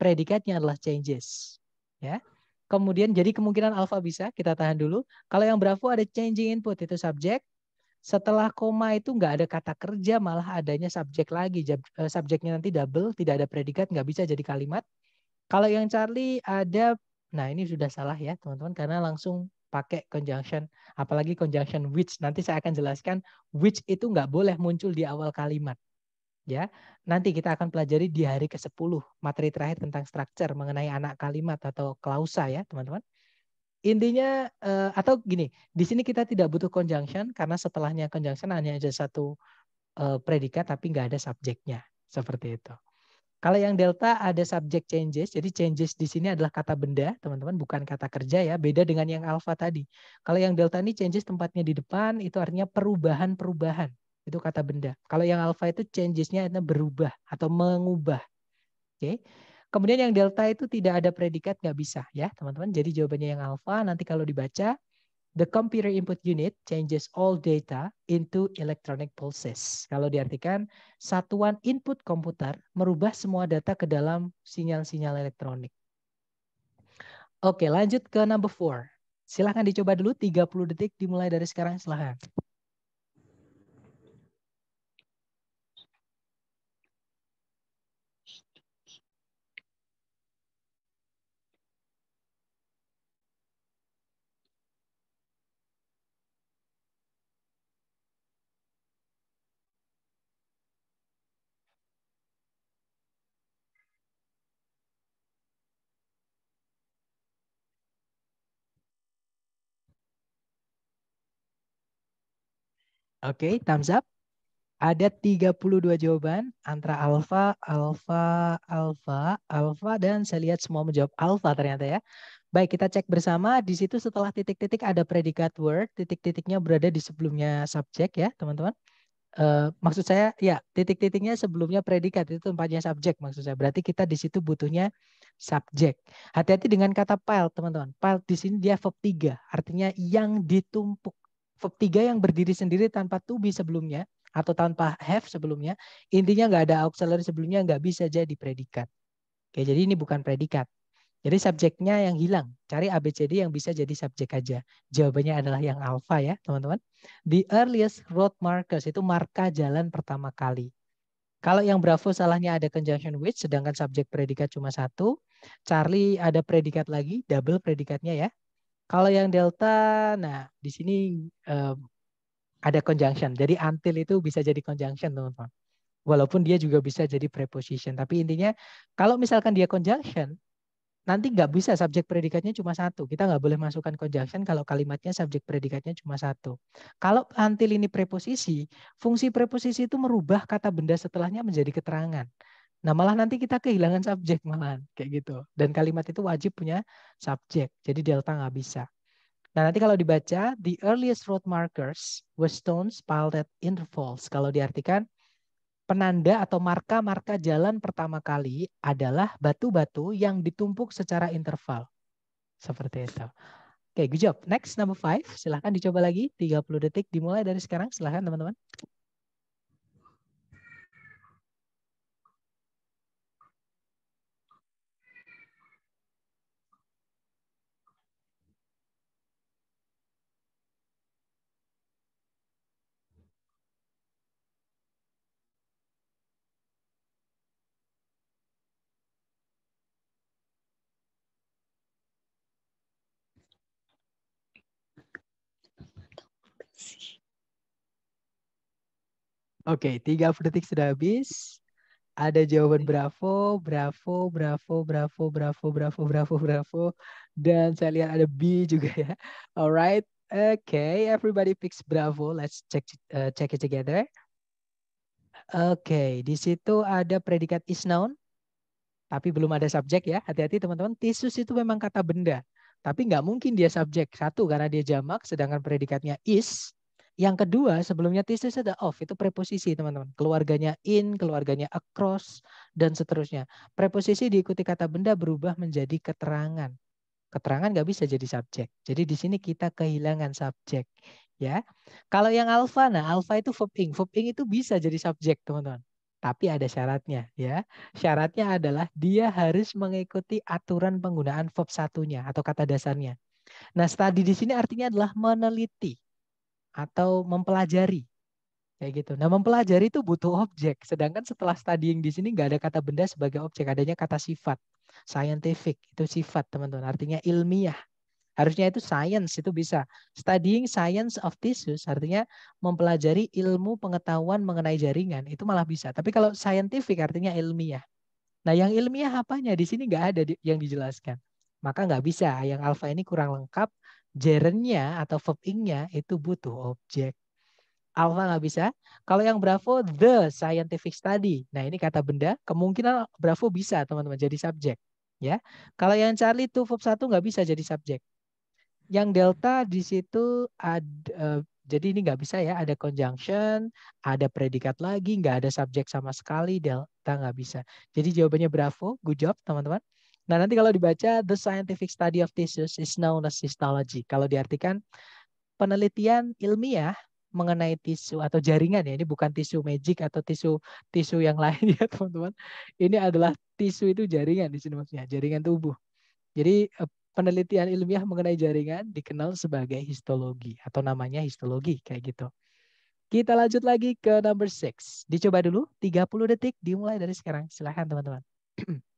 [SPEAKER 1] Predikatnya adalah changes. Ya. Kemudian jadi kemungkinan alfa bisa, kita tahan dulu. Kalau yang bravo ada changing input, itu subjek. Setelah koma itu nggak ada kata kerja, malah adanya subjek lagi. Eh, subjeknya nanti double, tidak ada predikat, nggak bisa jadi kalimat. Kalau yang Charlie ada, nah ini sudah salah ya teman-teman, karena langsung pakai conjunction, apalagi conjunction which. Nanti saya akan jelaskan which itu nggak boleh muncul di awal kalimat. Ya, nanti kita akan pelajari di hari ke-10 materi terakhir tentang structure mengenai anak kalimat atau klausa ya, teman-teman intinya uh, atau gini, di sini kita tidak butuh conjunction karena setelahnya conjunction hanya ada satu uh, predikat tapi nggak ada subjeknya seperti itu. Kalau yang delta ada subject changes, jadi changes di sini adalah kata benda, teman-teman, bukan kata kerja ya, beda dengan yang alpha tadi. Kalau yang delta ini changes tempatnya di depan, itu artinya perubahan-perubahan, itu kata benda. Kalau yang alpha itu changesnya artinya berubah atau mengubah. Oke. Okay? Kemudian yang delta itu tidak ada predikat, nggak bisa ya teman-teman. Jadi jawabannya yang alpha. nanti kalau dibaca, the computer input unit changes all data into electronic pulses. Kalau diartikan, satuan input komputer merubah semua data ke dalam sinyal-sinyal elektronik. Oke lanjut ke number four. Silahkan dicoba dulu 30 detik dimulai dari sekarang silahkan. Oke, okay, thumbs up. Ada 32 jawaban antara alfa, alfa, alfa, alfa dan saya lihat semua menjawab alfa ternyata ya. Baik, kita cek bersama. Di situ setelah titik-titik ada predikat word, titik-titiknya berada di sebelumnya subjek ya, teman-teman. Uh, maksud saya ya titik-titiknya sebelumnya predikat itu tempatnya subjek maksud saya berarti kita di situ butuhnya subjek hati-hati dengan kata pile teman-teman pile di sini dia verb 3 artinya yang ditumpuk tiga yang berdiri sendiri tanpa to be sebelumnya atau tanpa have sebelumnya, intinya nggak ada auxiliary sebelumnya nggak bisa jadi predikat. Oke, jadi ini bukan predikat. Jadi subjeknya yang hilang. Cari ABCD yang bisa jadi subjek aja. Jawabannya adalah yang alpha ya, teman-teman. The earliest road markers itu marka jalan pertama kali. Kalau yang Bravo salahnya ada conjunction which, sedangkan subjek predikat cuma satu. Charlie ada predikat lagi, double predikatnya ya. Kalau yang delta, nah di sini um, ada conjunction. Jadi until itu bisa jadi conjunction, teman-teman. Walaupun dia juga bisa jadi preposition. Tapi intinya kalau misalkan dia conjunction, nanti nggak bisa subjek predikatnya cuma satu. Kita nggak boleh masukkan conjunction kalau kalimatnya subjek predikatnya cuma satu. Kalau until ini preposisi, fungsi preposisi itu merubah kata benda setelahnya menjadi keterangan. Nah, malah nanti kita kehilangan subjek malah kayak gitu. Dan kalimat itu wajib punya subjek. Jadi delta nggak bisa. Nah, nanti kalau dibaca the earliest road markers were stones piled at intervals. Kalau diartikan penanda atau marka-marka jalan pertama kali adalah batu-batu yang ditumpuk secara interval. Seperti itu. Oke, okay, good job. Next, number five. Silahkan dicoba lagi. 30 detik dimulai dari sekarang. Silahkan teman-teman. Oke, okay, 30 detik sudah habis. Ada jawaban bravo, bravo, bravo, bravo, bravo, bravo, bravo, bravo. Dan saya lihat ada B juga ya. Alright, okay, everybody picks bravo. Let's check uh, check it together. Oke, okay, di situ ada predikat is noun, tapi belum ada subjek ya. Hati-hati teman-teman, tisus itu memang kata benda. Tapi nggak mungkin dia subjek. Satu, karena dia jamak, sedangkan predikatnya is yang kedua, sebelumnya thesis ada of, itu preposisi, teman-teman. Keluarganya in, keluarganya across, dan seterusnya. Preposisi diikuti kata benda berubah menjadi keterangan. Keterangan nggak bisa jadi subjek. Jadi di sini kita kehilangan subjek. ya. Kalau yang alpha nah alpha itu verb ing. Verb ing itu bisa jadi subjek, teman-teman. Tapi ada syaratnya ya. Syaratnya adalah dia harus mengikuti aturan penggunaan verb satunya atau kata dasarnya. Nah, study di sini artinya adalah meneliti atau mempelajari kayak gitu. Nah mempelajari itu butuh objek. Sedangkan setelah studying di sini nggak ada kata benda sebagai objek, adanya kata sifat. Scientific itu sifat teman-teman. Artinya ilmiah. Harusnya itu science itu bisa. Studying science of tissues artinya mempelajari ilmu pengetahuan mengenai jaringan itu malah bisa. Tapi kalau scientific artinya ilmiah. Nah yang ilmiah apanya di sini nggak ada yang dijelaskan. Maka nggak bisa. Yang alfa ini kurang lengkap gerundnya atau verb ingnya itu butuh objek. Alpha nggak bisa. Kalau yang Bravo, the scientific study. Nah ini kata benda, kemungkinan Bravo bisa teman-teman jadi subjek. Ya, kalau yang Charlie itu verb satu nggak bisa jadi subjek. Yang Delta di situ ada, eh, jadi ini nggak bisa ya, ada conjunction, ada predikat lagi, nggak ada subjek sama sekali, Delta nggak bisa. Jadi jawabannya Bravo, good job teman-teman. Nah, nanti kalau dibaca, the scientific study of tissues is known as histology. Kalau diartikan, penelitian ilmiah mengenai tisu atau jaringan ya. Ini bukan tisu magic atau tisu tisu yang lain ya, teman-teman. Ini adalah tisu itu jaringan di sini maksudnya, jaringan tubuh. Jadi eh, penelitian ilmiah mengenai jaringan dikenal sebagai histologi atau namanya histologi kayak gitu. Kita lanjut lagi ke number six. Dicoba dulu 30 detik dimulai dari sekarang. Silahkan teman-teman.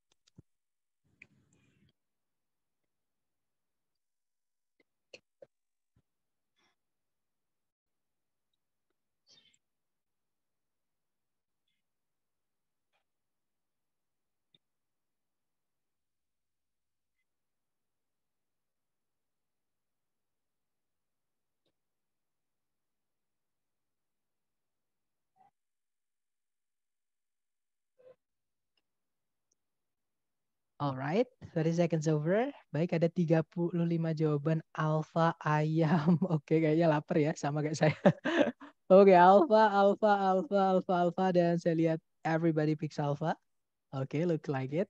[SPEAKER 1] Alright, 30 seconds over. Baik, ada 35 jawaban alfa ayam. Oke, kayaknya lapar ya, sama kayak saya. Oke, alfa, alfa, alfa, alfa, alfa, dan saya lihat everybody picks alfa. Oke, look like it.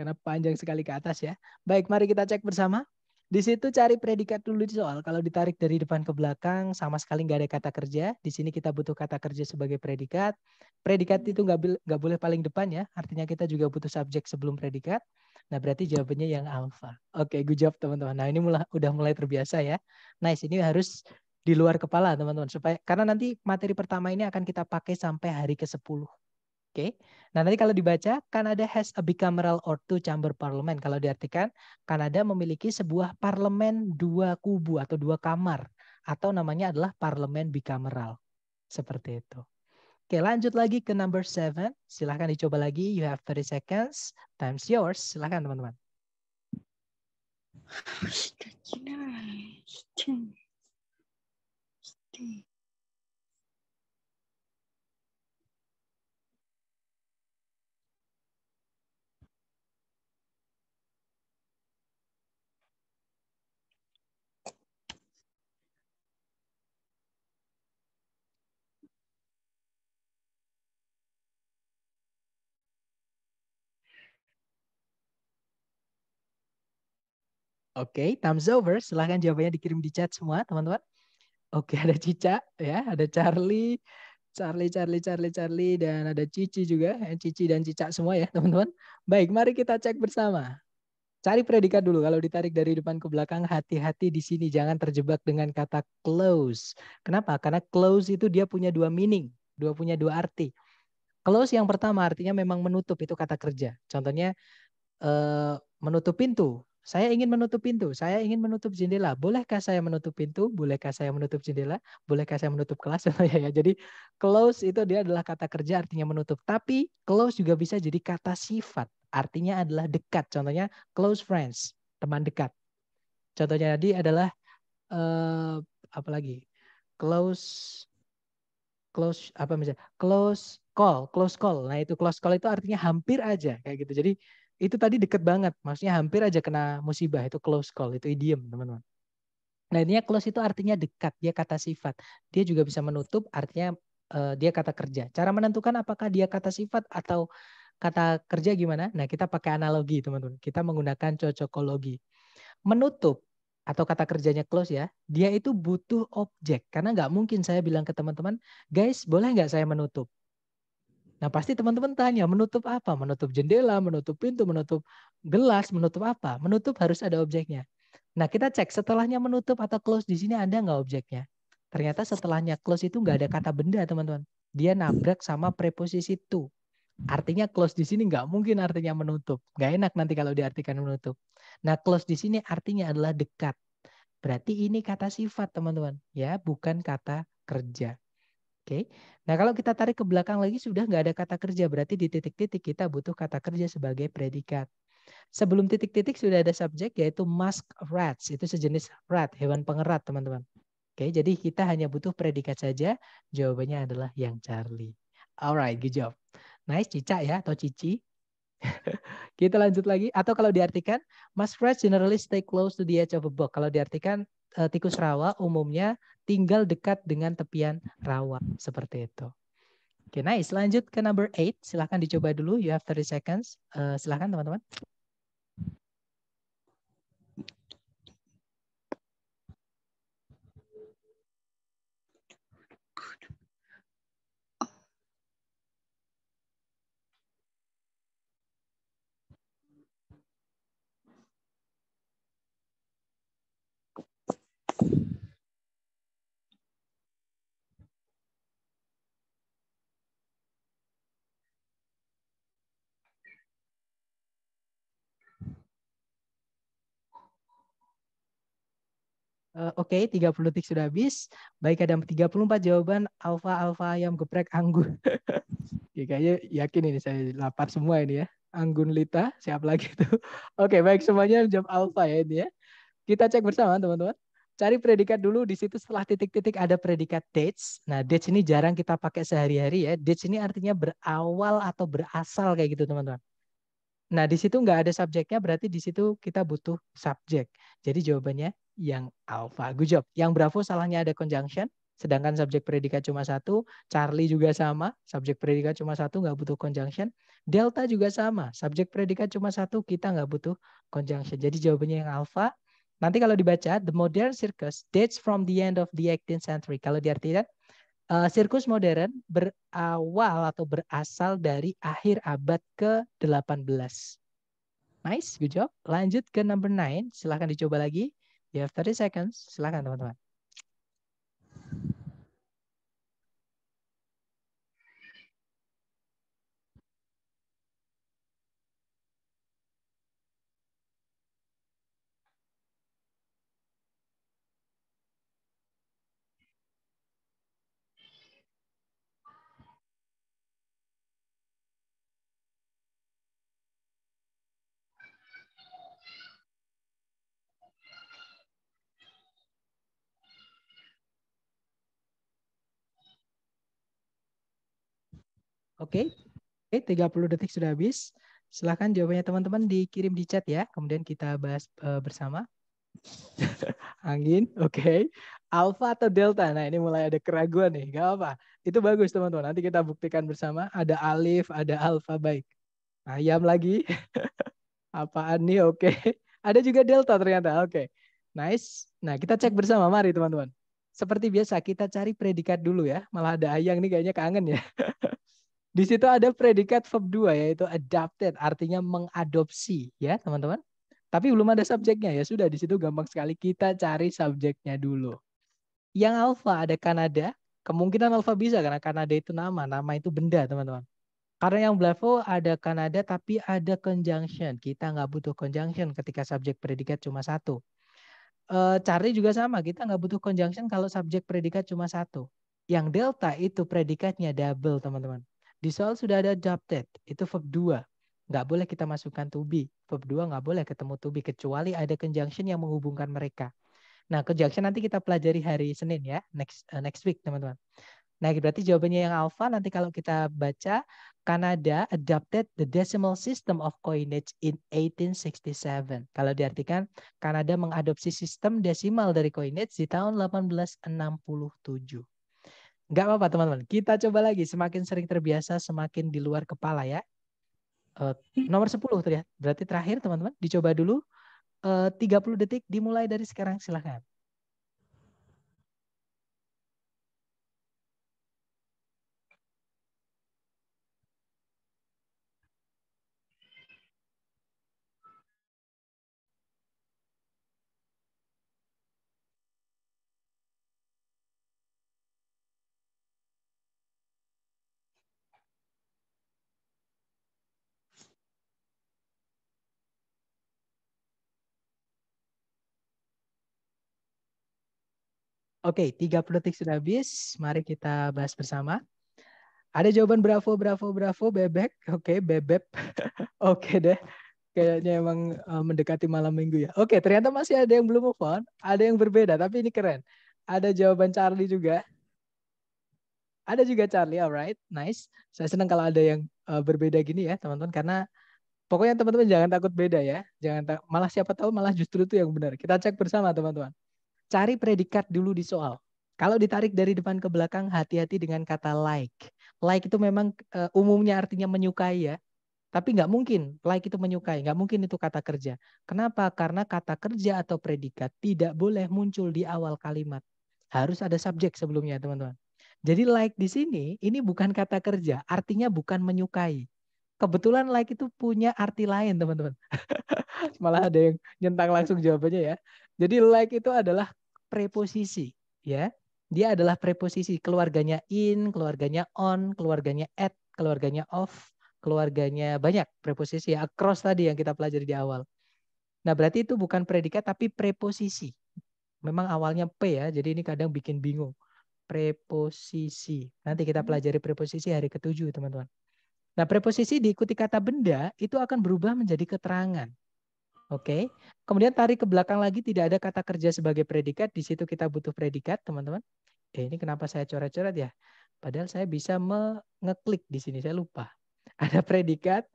[SPEAKER 1] Karena panjang sekali ke atas ya. Baik, mari kita cek bersama. Di situ cari predikat dulu di soal. Kalau ditarik dari depan ke belakang, sama sekali nggak ada kata kerja. Di sini kita butuh kata kerja sebagai predikat. Predikat itu nggak, nggak boleh paling depan ya. Artinya kita juga butuh subjek sebelum predikat. Nah, berarti jawabannya yang alfa. Oke, okay, good job teman-teman. Nah, ini mulai, udah mulai terbiasa ya. Nice, ini harus di luar kepala teman-teman supaya karena nanti materi pertama ini akan kita pakai sampai hari ke-10. Oke. Okay. Nah, nanti kalau dibaca, Kanada has a bicameral or two chamber parliament. Kalau diartikan, Kanada memiliki sebuah parlemen dua kubu atau dua kamar atau namanya adalah parlemen bicameral. Seperti itu. Oke, lanjut lagi ke number 7. Silahkan dicoba lagi. You have 30 seconds. Time's yours. Silahkan, teman-teman. Oke, okay, thumbs over. Silahkan jawabannya dikirim di chat semua, teman-teman. Oke, okay, ada Cica, ya, ada Charlie, Charlie, Charlie, Charlie, Charlie, dan ada Cici juga, ya, Cici dan Cica semua ya, teman-teman. Baik, mari kita cek bersama. Cari predikat dulu. Kalau ditarik dari depan ke belakang, hati-hati di sini. Jangan terjebak dengan kata close. Kenapa? Karena close itu dia punya dua meaning, dua punya dua arti. Close yang pertama artinya memang menutup, itu kata kerja. Contohnya, eh, menutup pintu saya ingin menutup pintu, saya ingin menutup jendela. Bolehkah saya menutup pintu? Bolehkah saya menutup jendela? Bolehkah saya menutup kelas? Ya. jadi close itu dia adalah kata kerja artinya menutup. Tapi close juga bisa jadi kata sifat. Artinya adalah dekat. Contohnya close friends, teman dekat. Contohnya tadi adalah uh, apa lagi? Close close apa misalnya? Close call, close call. Nah, itu close call itu artinya hampir aja kayak gitu. Jadi itu tadi deket banget. Maksudnya hampir aja kena musibah. Itu close call. Itu idiom, teman-teman. Nah, intinya close itu artinya dekat. Dia kata sifat. Dia juga bisa menutup artinya uh, dia kata kerja. Cara menentukan apakah dia kata sifat atau kata kerja gimana? Nah, kita pakai analogi, teman-teman. Kita menggunakan cocokologi. Menutup atau kata kerjanya close ya, dia itu butuh objek. Karena nggak mungkin saya bilang ke teman-teman, guys boleh nggak saya menutup? Nah pasti teman-teman tanya, menutup apa? Menutup jendela, menutup pintu, menutup gelas, menutup apa? Menutup harus ada objeknya. Nah kita cek setelahnya menutup atau close di sini ada nggak objeknya? Ternyata setelahnya close itu nggak ada kata benda teman-teman. Dia nabrak sama preposisi to. Artinya close di sini nggak mungkin artinya menutup. Nggak enak nanti kalau diartikan menutup. Nah close di sini artinya adalah dekat. Berarti ini kata sifat teman-teman. Ya bukan kata kerja. Oke. Nah, kalau kita tarik ke belakang lagi sudah nggak ada kata kerja, berarti di titik-titik kita butuh kata kerja sebagai predikat. Sebelum titik-titik sudah ada subjek yaitu mask rats, itu sejenis rat, hewan pengerat, teman-teman. Oke, jadi kita hanya butuh predikat saja. Jawabannya adalah yang Charlie. Alright, good job. Nice, cicak ya atau Cici. kita lanjut lagi. Atau kalau diartikan, mask rats generally stay close to the edge of a book. Kalau diartikan, Eh, tikus rawa umumnya tinggal dekat dengan tepian rawa seperti itu. Oke, okay, nice. Lanjut ke number 8. Silahkan dicoba dulu. You have 30 seconds. Uh, silahkan teman-teman. Eh, oke, okay, 30 detik sudah habis. Baik ada 34 jawaban alfa alfa ayam geprek anggur. ya, kayaknya yakin ini saya lapar semua ini ya. Anggun Lita, siap lagi tuh. Oke, okay, baik semuanya jawab alfa ya ini ya. Kita cek bersama teman-teman. Cari predikat dulu di situ setelah titik-titik ada predikat dates. Nah, dates ini jarang kita pakai sehari-hari ya. Dates ini artinya berawal atau berasal kayak gitu teman-teman. Nah, di situ nggak ada subjeknya, berarti di situ kita butuh subjek. Jadi jawabannya yang alpha. Good job. Yang bravo salahnya ada conjunction, sedangkan subjek predikat cuma satu. Charlie juga sama, subjek predikat cuma satu, nggak butuh conjunction. Delta juga sama, subjek predikat cuma satu, kita nggak butuh conjunction. Jadi jawabannya yang alpha. Nanti kalau dibaca, the modern circus dates from the end of the 18th century. Kalau diartikan, Eh, sirkus modern berawal atau berasal dari akhir abad ke-18. Nice, good job. Lanjut ke number nine. Silahkan dicoba lagi. You have 30 seconds. Silahkan teman-teman. Oke, okay. okay, 30 detik sudah habis. Silahkan jawabannya teman-teman dikirim di chat ya. Kemudian kita bahas uh, bersama. Angin, oke. Okay. Alpha atau delta? Nah ini mulai ada keraguan nih. Gak apa. Itu bagus teman-teman. Nanti kita buktikan bersama. Ada alif, ada alfa baik. Ayam lagi. Apaan nih? Oke. Okay. Ada juga delta ternyata. Oke. Okay. Nice. Nah kita cek bersama. Mari teman-teman. Seperti biasa kita cari predikat dulu ya. Malah ada ayam nih kayaknya kangen ya. Di situ ada predikat verb 2 yaitu adapted artinya mengadopsi ya teman-teman. Tapi belum ada subjeknya ya sudah di situ gampang sekali kita cari subjeknya dulu. Yang alfa ada Kanada, kemungkinan alfa bisa karena Kanada itu nama, nama itu benda teman-teman. Karena yang Blavo ada Kanada tapi ada conjunction. Kita nggak butuh conjunction ketika subjek predikat cuma satu. E, cari juga sama, kita nggak butuh conjunction kalau subjek predikat cuma satu. Yang delta itu predikatnya double teman-teman. Di soal sudah ada adapted, itu verb 2. Nggak boleh kita masukkan to be. Verb 2 nggak boleh ketemu to be, kecuali ada conjunction yang menghubungkan mereka. Nah, conjunction nanti kita pelajari hari Senin ya, next uh, next week, teman-teman. Nah, berarti jawabannya yang alpha. nanti kalau kita baca, Kanada adopted the decimal system of coinage in 1867. Kalau diartikan, Kanada mengadopsi sistem desimal dari coinage di tahun 1867. Nggak apa-apa teman-teman. Kita coba lagi. Semakin sering terbiasa, semakin di luar kepala ya. Eh, hmm. nomor 10 terlihat. Ya. Berarti terakhir teman-teman. Dicoba dulu. Eh, uh, 30 detik dimulai dari sekarang. Silahkan. Oke, okay, 30 detik sudah habis. Mari kita bahas bersama. Ada jawaban bravo, bravo, bravo, bebek. Oke, okay, bebek. Oke okay deh. Kayaknya emang eh, mendekati malam minggu ya. Oke, okay, ternyata masih ada yang belum move on. Ada yang berbeda, tapi ini keren. Ada jawaban Charlie juga. Ada juga Charlie, alright. Nice. Saya senang kalau ada yang eh, berbeda gini ya, teman-teman. Karena pokoknya teman-teman jangan takut beda ya. Jangan tak, malah siapa tahu malah justru itu yang benar. Kita cek bersama, teman-teman. Cari predikat dulu di soal. Kalau ditarik dari depan ke belakang, hati-hati dengan kata like. Like itu memang uh, umumnya artinya menyukai ya. Tapi nggak mungkin like itu menyukai, nggak mungkin itu kata kerja. Kenapa? Karena kata kerja atau predikat tidak boleh muncul di awal kalimat. Harus ada subjek sebelumnya, teman-teman. Jadi like di sini ini bukan kata kerja, artinya bukan menyukai kebetulan like itu punya arti lain teman-teman. Malah ada yang nyentang langsung jawabannya ya. Jadi like itu adalah preposisi ya. Dia adalah preposisi keluarganya in, keluarganya on, keluarganya at, keluarganya off, keluarganya banyak preposisi ya, across tadi yang kita pelajari di awal. Nah, berarti itu bukan predikat tapi preposisi. Memang awalnya P ya, jadi ini kadang bikin bingung. Preposisi. Nanti kita hmm. pelajari preposisi hari ketujuh, teman-teman. Nah, preposisi diikuti kata benda itu akan berubah menjadi keterangan. Oke. Okay? Kemudian tarik ke belakang lagi tidak ada kata kerja sebagai predikat. Di situ kita butuh predikat, teman-teman. Eh, ini kenapa saya coret-coret ya? Padahal saya bisa mengeklik di sini, saya lupa. Ada predikat.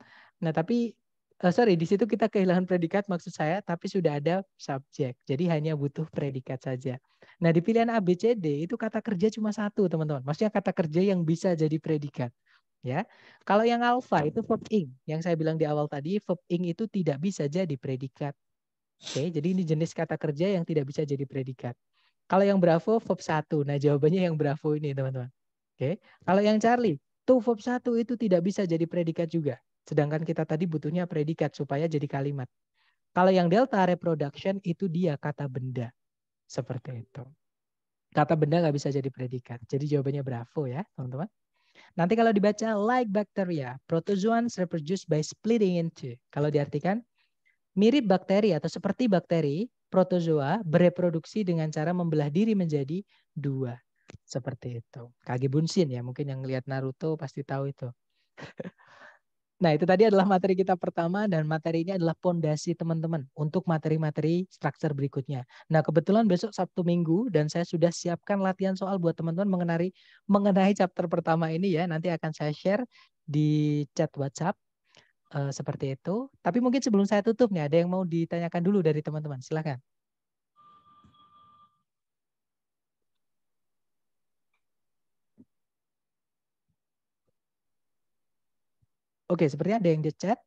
[SPEAKER 1] Nah, tapi Oh, sorry, di situ kita kehilangan predikat maksud saya, tapi sudah ada subjek. Jadi hanya butuh predikat saja. Nah, di pilihan ABCD itu kata kerja cuma satu, teman-teman. Maksudnya kata kerja yang bisa jadi predikat ya. Kalau yang alfa itu verb ing, yang saya bilang di awal tadi verb ing itu tidak bisa jadi predikat. Oke, jadi ini jenis kata kerja yang tidak bisa jadi predikat. Kalau yang Bravo verb 1. Nah, jawabannya yang Bravo ini, teman-teman. Oke. Kalau yang Charlie, tuh verb 1 itu tidak bisa jadi predikat juga. Sedangkan kita tadi butuhnya predikat supaya jadi kalimat. Kalau yang delta reproduction itu dia kata benda. Seperti itu. Kata benda nggak bisa jadi predikat. Jadi jawabannya Bravo ya, teman-teman. Nanti kalau dibaca like bacteria, protozoans reproduce by splitting into. Kalau diartikan mirip bakteri atau seperti bakteri, protozoa bereproduksi dengan cara membelah diri menjadi dua. Seperti itu. Kage Bunshin ya, mungkin yang lihat Naruto pasti tahu itu. Nah, itu tadi adalah materi kita pertama dan materi ini adalah pondasi teman-teman untuk materi-materi struktur berikutnya. Nah, kebetulan besok Sabtu Minggu dan saya sudah siapkan latihan soal buat teman-teman mengenai mengenai chapter pertama ini ya. Nanti akan saya share di chat WhatsApp uh, seperti itu. Tapi mungkin sebelum saya tutup nih ada yang mau ditanyakan dulu dari teman-teman. Silakan. Oke, sepertinya ada yang di chat.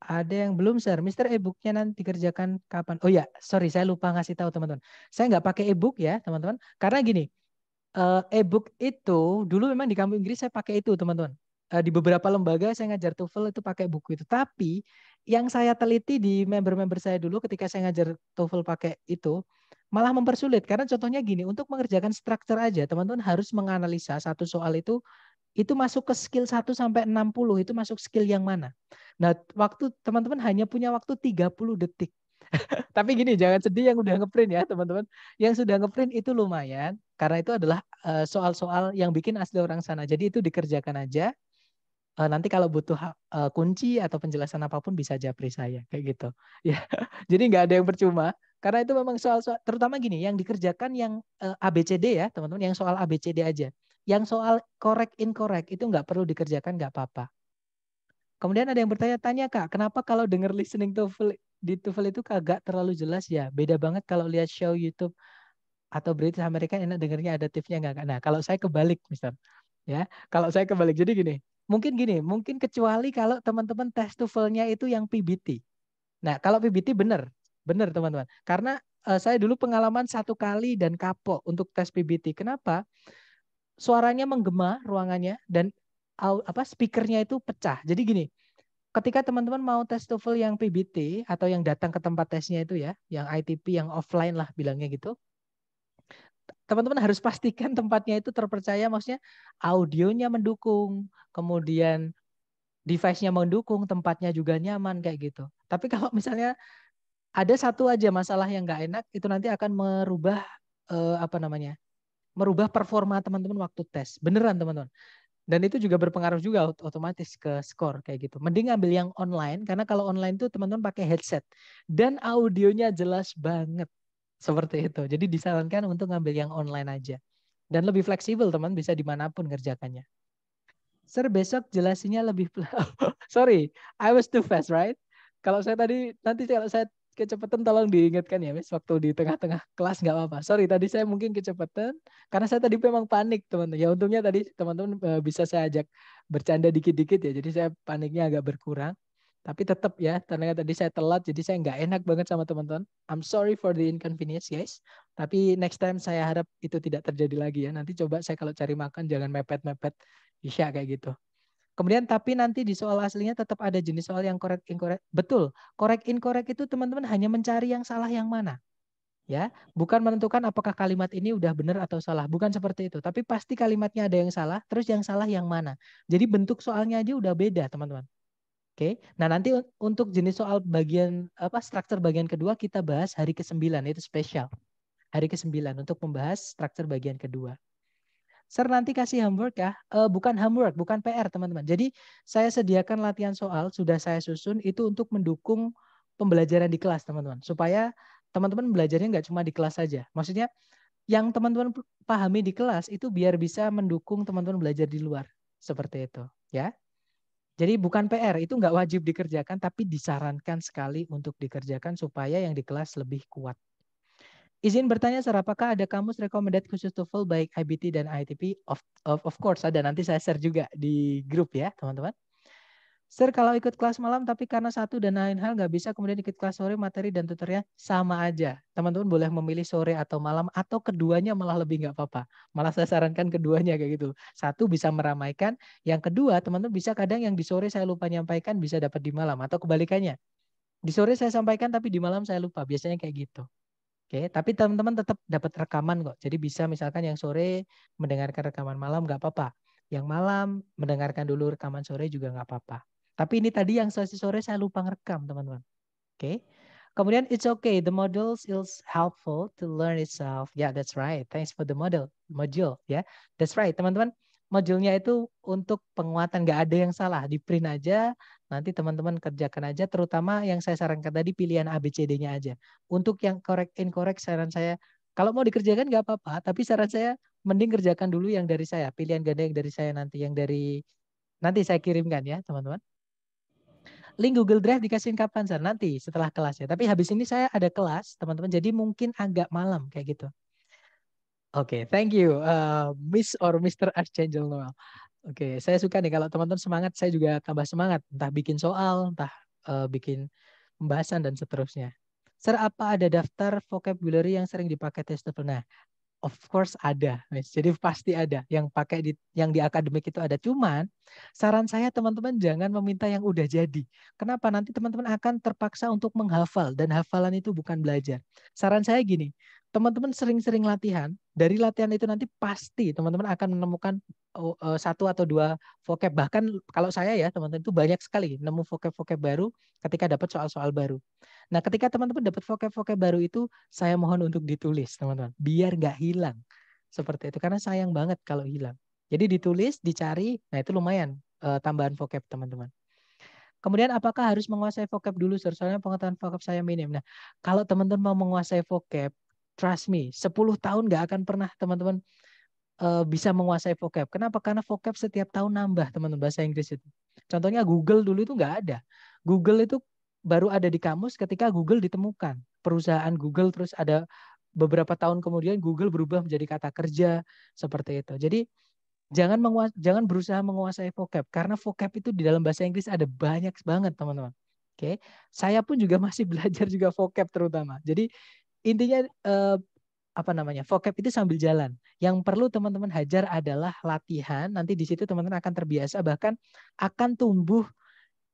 [SPEAKER 1] Ada yang belum Sir. Mister e-booknya nanti kerjakan kapan? Oh ya, sorry saya lupa ngasih tahu teman-teman. Saya nggak pakai e-book ya teman-teman. Karena gini, eh, e-book itu dulu memang di kampung Inggris saya pakai itu teman-teman. Eh, di beberapa lembaga saya ngajar TOEFL itu pakai buku itu. Tapi yang saya teliti di member-member saya dulu ketika saya ngajar TOEFL pakai itu, malah mempersulit karena contohnya gini untuk mengerjakan struktur aja teman-teman harus menganalisa satu soal itu itu masuk ke skill 1 sampai 60 itu masuk skill yang mana? Nah, waktu teman-teman hanya punya waktu 30 detik. Tapi gini, jangan sedih yang udah ngeprint ya, teman-teman. Yang sudah ngeprint itu lumayan karena itu adalah eh, soal-soal uh, yang bikin asli orang sana. Jadi itu dikerjakan aja. Uh, nanti kalau butuh uh, kunci atau penjelasan apapun bisa japri saya kayak gitu. Ya. Jadi nggak ada yang percuma. Karena itu memang soal-soal terutama gini yang dikerjakan yang ABCD ya, teman-teman, yang soal ABCD aja. Yang soal correct incorrect itu nggak perlu dikerjakan nggak apa-apa. Kemudian ada yang bertanya, tanya kak, kenapa kalau dengar listening TOEFL di TOEFL itu kagak terlalu jelas ya? Beda banget kalau lihat show YouTube atau British Amerika enak dengarnya ada tipsnya nggak kak? Nah kalau saya kebalik mister, ya kalau saya kebalik jadi gini, mungkin gini, mungkin kecuali kalau teman-teman tes TOEFL-nya itu yang PBT. Nah kalau PBT benar, benar teman-teman. Karena uh, saya dulu pengalaman satu kali dan kapok untuk tes PBT. Kenapa? suaranya menggema ruangannya dan apa speakernya itu pecah. Jadi gini, ketika teman-teman mau tes TOEFL yang PBT atau yang datang ke tempat tesnya itu ya, yang ITP yang offline lah bilangnya gitu. Teman-teman harus pastikan tempatnya itu terpercaya maksudnya audionya mendukung, kemudian device-nya mendukung, tempatnya juga nyaman kayak gitu. Tapi kalau misalnya ada satu aja masalah yang nggak enak itu nanti akan merubah eh, apa namanya? merubah performa teman-teman waktu tes. Beneran teman-teman. Dan itu juga berpengaruh juga otomatis ke skor kayak gitu. Mending ambil yang online karena kalau online tuh teman-teman pakai headset dan audionya jelas banget seperti itu. Jadi disarankan untuk ngambil yang online aja dan lebih fleksibel teman bisa dimanapun ngerjakannya Sir besok jelasinya lebih sorry I was too fast right? Kalau saya tadi nanti kalau saya kecepatan tolong diingatkan ya, Miss. Waktu di tengah-tengah kelas nggak apa-apa. Sorry, tadi saya mungkin kecepatan karena saya tadi memang panik, teman-teman. Ya untungnya tadi teman-teman e, bisa saya ajak bercanda dikit-dikit ya. Jadi saya paniknya agak berkurang. Tapi tetap ya, karena tadi saya telat, jadi saya nggak enak banget sama teman-teman. I'm sorry for the inconvenience, guys. Tapi next time saya harap itu tidak terjadi lagi ya. Nanti coba saya kalau cari makan jangan mepet-mepet isya kayak gitu. Kemudian tapi nanti di soal aslinya tetap ada jenis soal yang korek incorrect. Betul, korek inkorek itu teman-teman hanya mencari yang salah yang mana. Ya, bukan menentukan apakah kalimat ini udah benar atau salah, bukan seperti itu. Tapi pasti kalimatnya ada yang salah, terus yang salah yang mana. Jadi bentuk soalnya aja udah beda, teman-teman. Oke. Nah, nanti untuk jenis soal bagian apa struktur bagian kedua kita bahas hari ke-9 itu spesial. Hari ke-9 untuk membahas struktur bagian kedua. Sir nanti kasih homework ya. Uh, bukan homework, bukan PR teman-teman. Jadi saya sediakan latihan soal, sudah saya susun itu untuk mendukung pembelajaran di kelas teman-teman. Supaya teman-teman belajarnya nggak cuma di kelas saja. Maksudnya yang teman-teman pahami di kelas itu biar bisa mendukung teman-teman belajar di luar. Seperti itu ya. Jadi bukan PR, itu nggak wajib dikerjakan, tapi disarankan sekali untuk dikerjakan supaya yang di kelas lebih kuat. Izin bertanya, Sir, apakah ada kamus recommended khusus TOEFL baik IBT dan ITP? Of, of, of course, ada. Nanti saya share juga di grup ya, teman-teman. Sir, kalau ikut kelas malam tapi karena satu dan lain hal nggak bisa kemudian ikut kelas sore materi dan tutornya sama aja. Teman-teman boleh memilih sore atau malam atau keduanya malah lebih nggak apa-apa. Malah saya sarankan keduanya kayak gitu. Satu bisa meramaikan, yang kedua teman-teman bisa kadang yang di sore saya lupa nyampaikan bisa dapat di malam atau kebalikannya. Di sore saya sampaikan tapi di malam saya lupa. Biasanya kayak gitu. Oke, tapi teman-teman tetap dapat rekaman kok. Jadi bisa misalkan yang sore mendengarkan rekaman malam nggak apa-apa. Yang malam mendengarkan dulu rekaman sore juga nggak apa-apa. Tapi ini tadi yang sesi sore saya lupa ngerekam, teman-teman. Oke. Kemudian it's okay. The models is helpful to learn itself. Yeah, that's right. Thanks for the model module. Ya, yeah. that's right, teman-teman. Modulnya itu untuk penguatan. Gak ada yang salah. Di print aja, Nanti teman-teman kerjakan aja, terutama yang saya sarankan tadi pilihan ABCD-nya aja. Untuk yang correct incorrect saran saya, kalau mau dikerjakan nggak apa-apa, tapi saran saya mending kerjakan dulu yang dari saya, pilihan ganda yang dari saya nanti, yang dari nanti saya kirimkan ya teman-teman. Link Google Drive dikasihin kapan sih Nanti setelah kelas ya. Tapi habis ini saya ada kelas teman-teman, jadi mungkin agak malam kayak gitu. Oke, okay, thank you, uh, Miss or Mr. Archangel Noel. Oke, saya suka nih kalau teman-teman semangat, saya juga tambah semangat. Entah bikin soal, entah uh, bikin pembahasan dan seterusnya. Sir, apa ada daftar vocabulary yang sering dipakai testable? Nah, of course ada. Jadi pasti ada yang pakai di yang di akademik itu ada. Cuman saran saya teman-teman jangan meminta yang udah jadi. Kenapa? Nanti teman-teman akan terpaksa untuk menghafal dan hafalan itu bukan belajar. Saran saya gini, teman-teman sering-sering latihan, dari latihan itu nanti pasti teman-teman akan menemukan oh, eh, satu atau dua vocab. Bahkan kalau saya ya teman-teman itu banyak sekali nemu vocab-vocab baru ketika dapat soal-soal baru. Nah ketika teman-teman dapat vocab-vocab baru itu saya mohon untuk ditulis teman-teman. Biar nggak hilang. Seperti itu. Karena sayang banget kalau hilang. Jadi ditulis, dicari, nah itu lumayan eh, tambahan vocab teman-teman. Kemudian apakah harus menguasai vocab dulu? Soalnya pengetahuan vocab saya minim. Nah, kalau teman-teman mau menguasai vocab, Trust me, 10 tahun nggak akan pernah teman-teman uh, bisa menguasai vocab. Kenapa? Karena vocab setiap tahun nambah teman-teman bahasa Inggris itu. Contohnya Google dulu itu nggak ada. Google itu baru ada di kamus ketika Google ditemukan. Perusahaan Google terus ada beberapa tahun kemudian Google berubah menjadi kata kerja seperti itu. Jadi jangan jangan berusaha menguasai vocab karena vocab itu di dalam bahasa Inggris ada banyak banget teman-teman. Oke, saya pun juga masih belajar juga vocab terutama. Jadi intinya eh, apa namanya vocab itu sambil jalan. Yang perlu teman-teman hajar adalah latihan. Nanti di situ teman-teman akan terbiasa bahkan akan tumbuh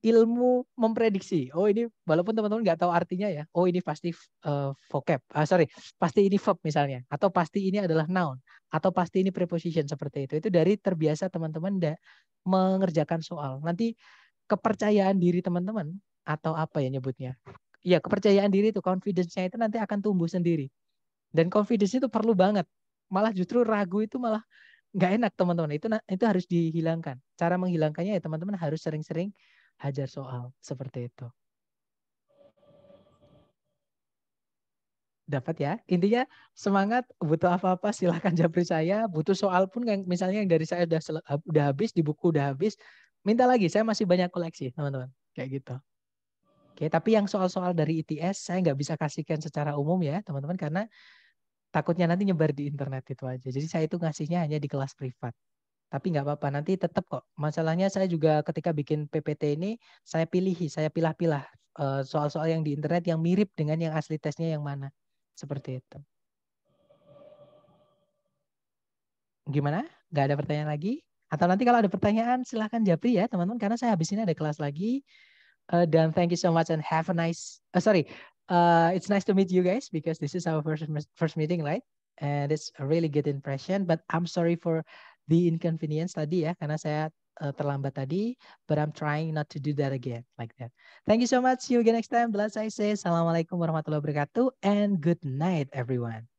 [SPEAKER 1] ilmu memprediksi. Oh ini walaupun teman-teman nggak tahu artinya ya. Oh ini pasti uh, vocab. Ah, sorry, pasti ini verb misalnya. Atau pasti ini adalah noun. Atau pasti ini preposition seperti itu. Itu dari terbiasa teman-teman mengerjakan soal. Nanti kepercayaan diri teman-teman atau apa ya nyebutnya ya kepercayaan diri itu confidence-nya itu nanti akan tumbuh sendiri dan confidence itu perlu banget malah justru ragu itu malah nggak enak teman-teman itu itu harus dihilangkan cara menghilangkannya ya teman-teman harus sering-sering hajar soal seperti itu dapat ya intinya semangat butuh apa-apa silahkan japri saya butuh soal pun yang misalnya yang dari saya udah udah habis di buku udah habis minta lagi saya masih banyak koleksi teman-teman kayak gitu Oke, tapi yang soal-soal dari ITS saya nggak bisa kasihkan secara umum ya, teman-teman, karena takutnya nanti nyebar di internet itu aja. Jadi saya itu ngasihnya hanya di kelas privat. Tapi nggak apa-apa, nanti tetap kok. Masalahnya saya juga ketika bikin PPT ini, saya pilih, saya pilah-pilah eh, soal-soal yang di internet yang mirip dengan yang asli tesnya yang mana. Seperti itu. Gimana? Nggak ada pertanyaan lagi? Atau nanti kalau ada pertanyaan silahkan japri ya teman-teman, karena saya habis ini ada kelas lagi. Uh, Dan thank you so much and have a nice. Uh, sorry, uh, it's nice to meet you guys because this is our first first meeting, right? And it's a really good impression. But I'm sorry for the inconvenience tadi ya, karena saya uh, terlambat tadi. But I'm trying not to do that again, like that. Thank you so much. See you again next time. Bless I say. Assalamualaikum warahmatullahi wabarakatuh and good night, everyone.